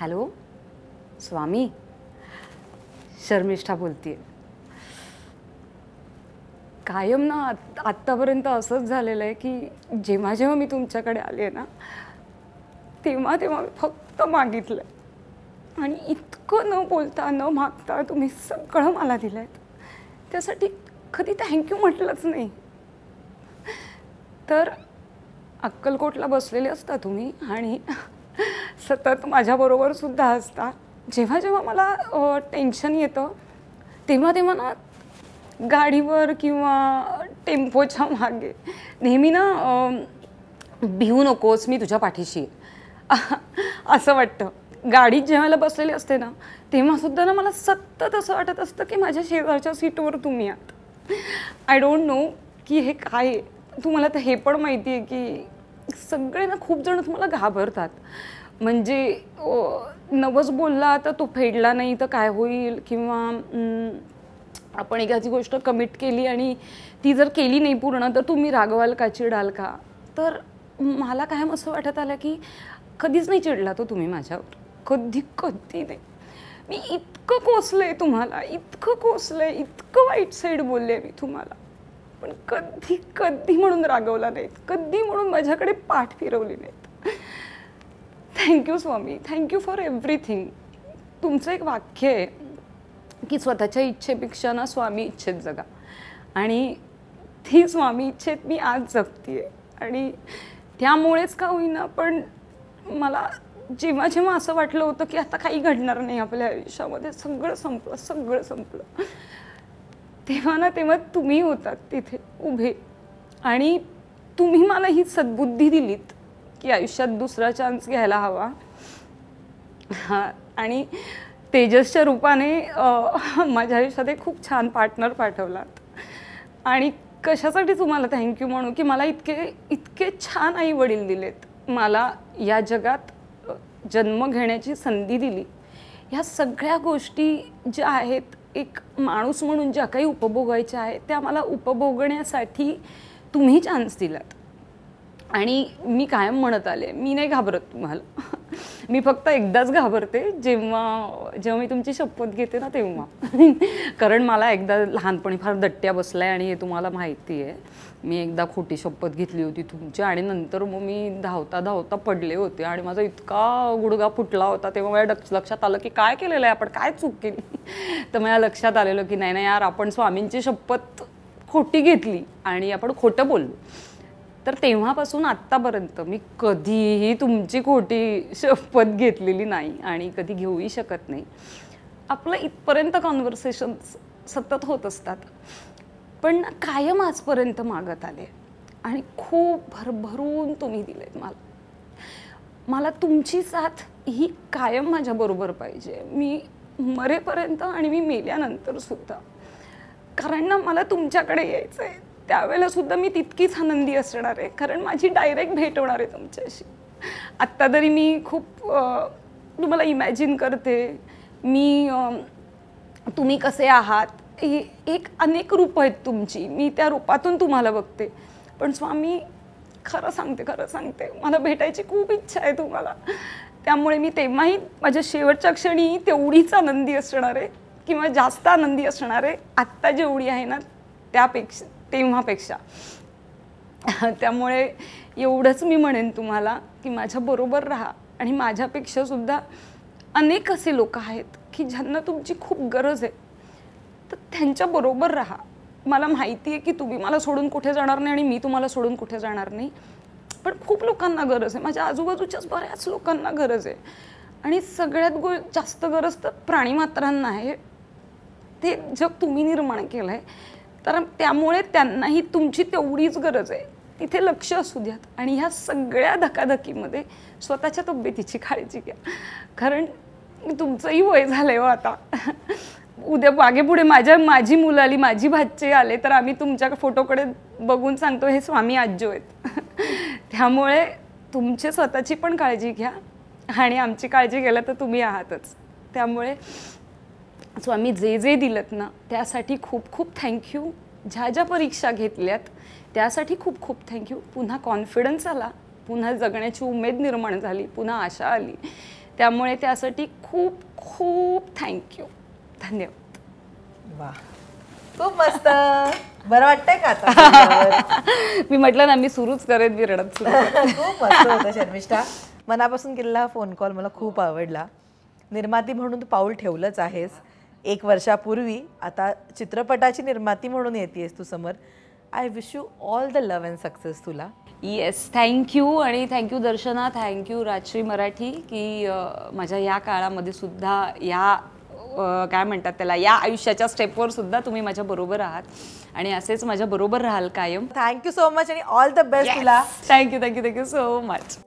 हॅलो स्वामी शर्मिष्ठा बोलतीये कायम ना आत्तापर्यंत असंच झालेलं आहे की जेव्हा जेव्हा मी तुमच्याकडे आले ना तेव्हा तेव्हा मी फक्त मागितलं आहे आणि इतकं न बोलता न मागता तुम्ही सगळं मला दिलं आहे त्यासाठी कधी थँक्यू म्हटलंच नाही तर अक्कलकोटला बसलेले असता तुम्ही आणि सतत माझ्याबरोबरसुद्धा असता जेव्हा जेव्हा मला टेन्शन येतं तेव्हा तेव्हा ना गाडीवर किंवा टेम्पोच्या मागे नेहमी ना भिवू नकोस मी तुझ्या पाठीशी असं वाटतं गाडीत मला बसलेली असते ना तेव्हासुद्धा ना मला सतत असं वाटत असतं की माझ्या शेजारच्या सीटवर तुम्ही आहात आय डोंट नो की हे काय तुम्हाला तर हे पण माहिती आहे की सगळे ना खूप जण तुम्हाला घाबरतात म्हणजे नवस बोलला तर तो फेडला नाही तर काय होईल किंवा आपण एखादी गोष्ट कमिट केली आणि ती जर केली नाही पूर्ण तर तुम्ही रागवाल का चिडाल का तर मला कायम असं वाटत आलं की कधीच नाही चिडला तो तुम्ही माझ्यावर कधी कधी नाही मी इतकं कोसलं आहे तुम्हाला इतकं कोसलं आहे इतकं वाईट साईड बोलले मी तुम्हाला पण कधी कधी म्हणून रागवला नाहीत कधी म्हणून माझ्याकडे पाठ फिरवली नाहीत thank you Swami thank you for everything तुमचं एक वाक्य आहे की स्वतःच्या इच्छेपेक्षा ना स्वामी इच्छेत जगा आणि ती स्वामी इच्छेत मी आज जगते आहे आणि त्यामुळेच का होईना पण मला जेव्हा जेव्हा असं वाटलं होतं की आता काही घडणार नाही आपल्या आयुष्यामध्ये सगळं संपलं सगळं संपलं तेव्हा ना तेव्हा तुम्ही होतात तिथे उभे आणि तुम्ही मला ही सद्बुद्धी दिलीत की आयुष्यात दुसरा चान्स घ्यायला हवा हा आणि तेजसच्या रूपाने माझ्या आयुष्यात एक खूप छान पार्टनर पाठवलात आणि कशासाठी तुम्हाला थँक्यू म्हणू की मला इतके इतके छान आई वडील दिलेत मला या जगात जन्म घेण्याची संधी दिली ह्या सगळ्या गोष्टी ज्या आहेत एक माणूस म्हणून ज्या काही उपभोगायच्या आहेत त्या मला उपभोगण्यासाठी तुम्ही चान्स दिलात आणि मी कायम म्हणत आले मी नाही घाबरत तुम्हाला मी फक्त एकदाच घाबरते जेव्हा जेव्हा मी तुमची शपथ घेते ना तेव्हा कारण मला एकदा लहानपणी फार दट्ट्या बसला आहे आणि हे तुम्हाला माहिती आहे मी एकदा खोटी शपथ घेतली होती तुमची आणि नंतर मग मी धावता धावता पडले होते आणि माझा इतका गुडगा फुटला होता तेव्हा मला लक्षात आलं की काय केलेलं आहे आपण काय चूक केली तर मला लक्षात आलेलं की नाही नाही यार आपण स्वामींची शपथ खोटी घेतली आणि आपण खोटं बोललो तर तेव्हापासून आत्तापर्यंत मी कधीही तुमची खोटी शपथ घेतलेली नाही आणि कधी घेऊही शकत नाही आपलं इथपर्यंत कॉन्व्हर्सेशन सतत होत असतात पण कायम आजपर्यंत मागत आले आणि खूप भरभरून तुम्ही दिलेत मला मला तुमची साथ ही कायम माझ्याबरोबर पाहिजे मी मरेपर्यंत आणि मी मेल्यानंतर सुद्धा कारण ना मला तुमच्याकडे यायचं आहे त्यावेळेलासुद्धा सुद्धा मी तितकीच आनंदी असणार आहे कारण माझी डायरेक्ट भेट होणार आहे तुमच्याशी आत्ता तरी मी खूप तुम्हाला इमॅजिन करते मी तुम्ही कसे आहात हे एक अनेक रूप आहेत तुमची मी त्या रूपातून तुम्हाला बघते पण स्वामी खरं सांगते खरं सांगते मला भेटायची खूप इच्छा आहे तुम्हाला त्यामुळे मी तेव्हाही माझ्या शेवटच्या क्षणी तेवढीच आनंदी असणार आहे किंवा जास्त आनंदी असणार आहे आत्ता जेवढी आहे ना त्यापेक्षा तेव्हापेक्षा त्यामुळे एवढंच मी म्हणेन तुम्हाला की माझ्या बरोबर राहा आणि माझ्यापेक्षा सुद्धा अनेक असे लोक आहेत की ज्यांना तुमची खूप गरज आहे तर त्यांच्या बरोबर राहा मला माहिती आहे की तुम्ही मला सोडून कुठे जाणार नाही आणि मी तुम्हाला सोडून कुठे जाणार नाही पण खूप लोकांना गरज आहे माझ्या आजूबाजूच्याच बऱ्याच लोकांना गरज आहे आणि सगळ्यात गो जास्त गरज तर प्राणीमात्रांना आहे ते जग तुम्ही निर्माण केलं आहे तर त्यामुळे त्यांनाही तुमची तेवढीच गरज आहे तिथे लक्ष असू द्यात आणि ह्या सगळ्या धकाधकीमध्ये स्वतःच्या तब्येतीची काळजी घ्या कारण तुमचंही वय झालं आहे हो आता उद्या मागे पुढे माझ्या माझी मुलं आली माझी भाजचे आले तर आम्ही तुमच्या फोटोकडे बघून सांगतो हे स्वामी आजो आहेत त्यामुळे तुमची स्वतःची पण काळजी घ्या आणि आमची काळजी घ्यायला तर तुम्ही आहातच त्यामुळे सो आम्ही जे जे दिलत ना त्यासाठी खूप खूप थँक्यू ज्या ज्या परीक्षा घेतल्यात त्यासाठी खूप खूप थँक्यू पुन्हा कॉन्फिडन्स आला पुन्हा जगण्याची उमेद निर्माण झाली पुन्हा आशा आली त्यामुळे त्यासाठी खूप खूप थँक्यू धन्यवाद वा खूप मस्त बरं वाटतंय का आता मी म्हटलं ना मी सुरूच करेन मी रडत खूप मस्त होतं शर्मिष्ठा मनापासून केलेला फोन कॉल मला खूप आवडला निर्माती म्हणून तू पाऊल ठेवलंच आहेस एक वर्षापूर्वी आता चित्रपटाची निर्माती म्हणून येतेस तू समर I wish you all the love and success तुला येस थँक्यू आणि थँक्यू दर्शना थँक्यू राजश्री मराठी की माझ्या या काळामध्ये सुद्धा या काय म्हणतात त्याला या आयुष्याच्या स्टेपवर सुद्धा तुम्ही माझ्या बरोबर आहात आणि असेच माझ्या बरोबर राहाल कायम थँक्यू सो मच आणि ऑल द बेस्ट तुला thank you thank you thank you so much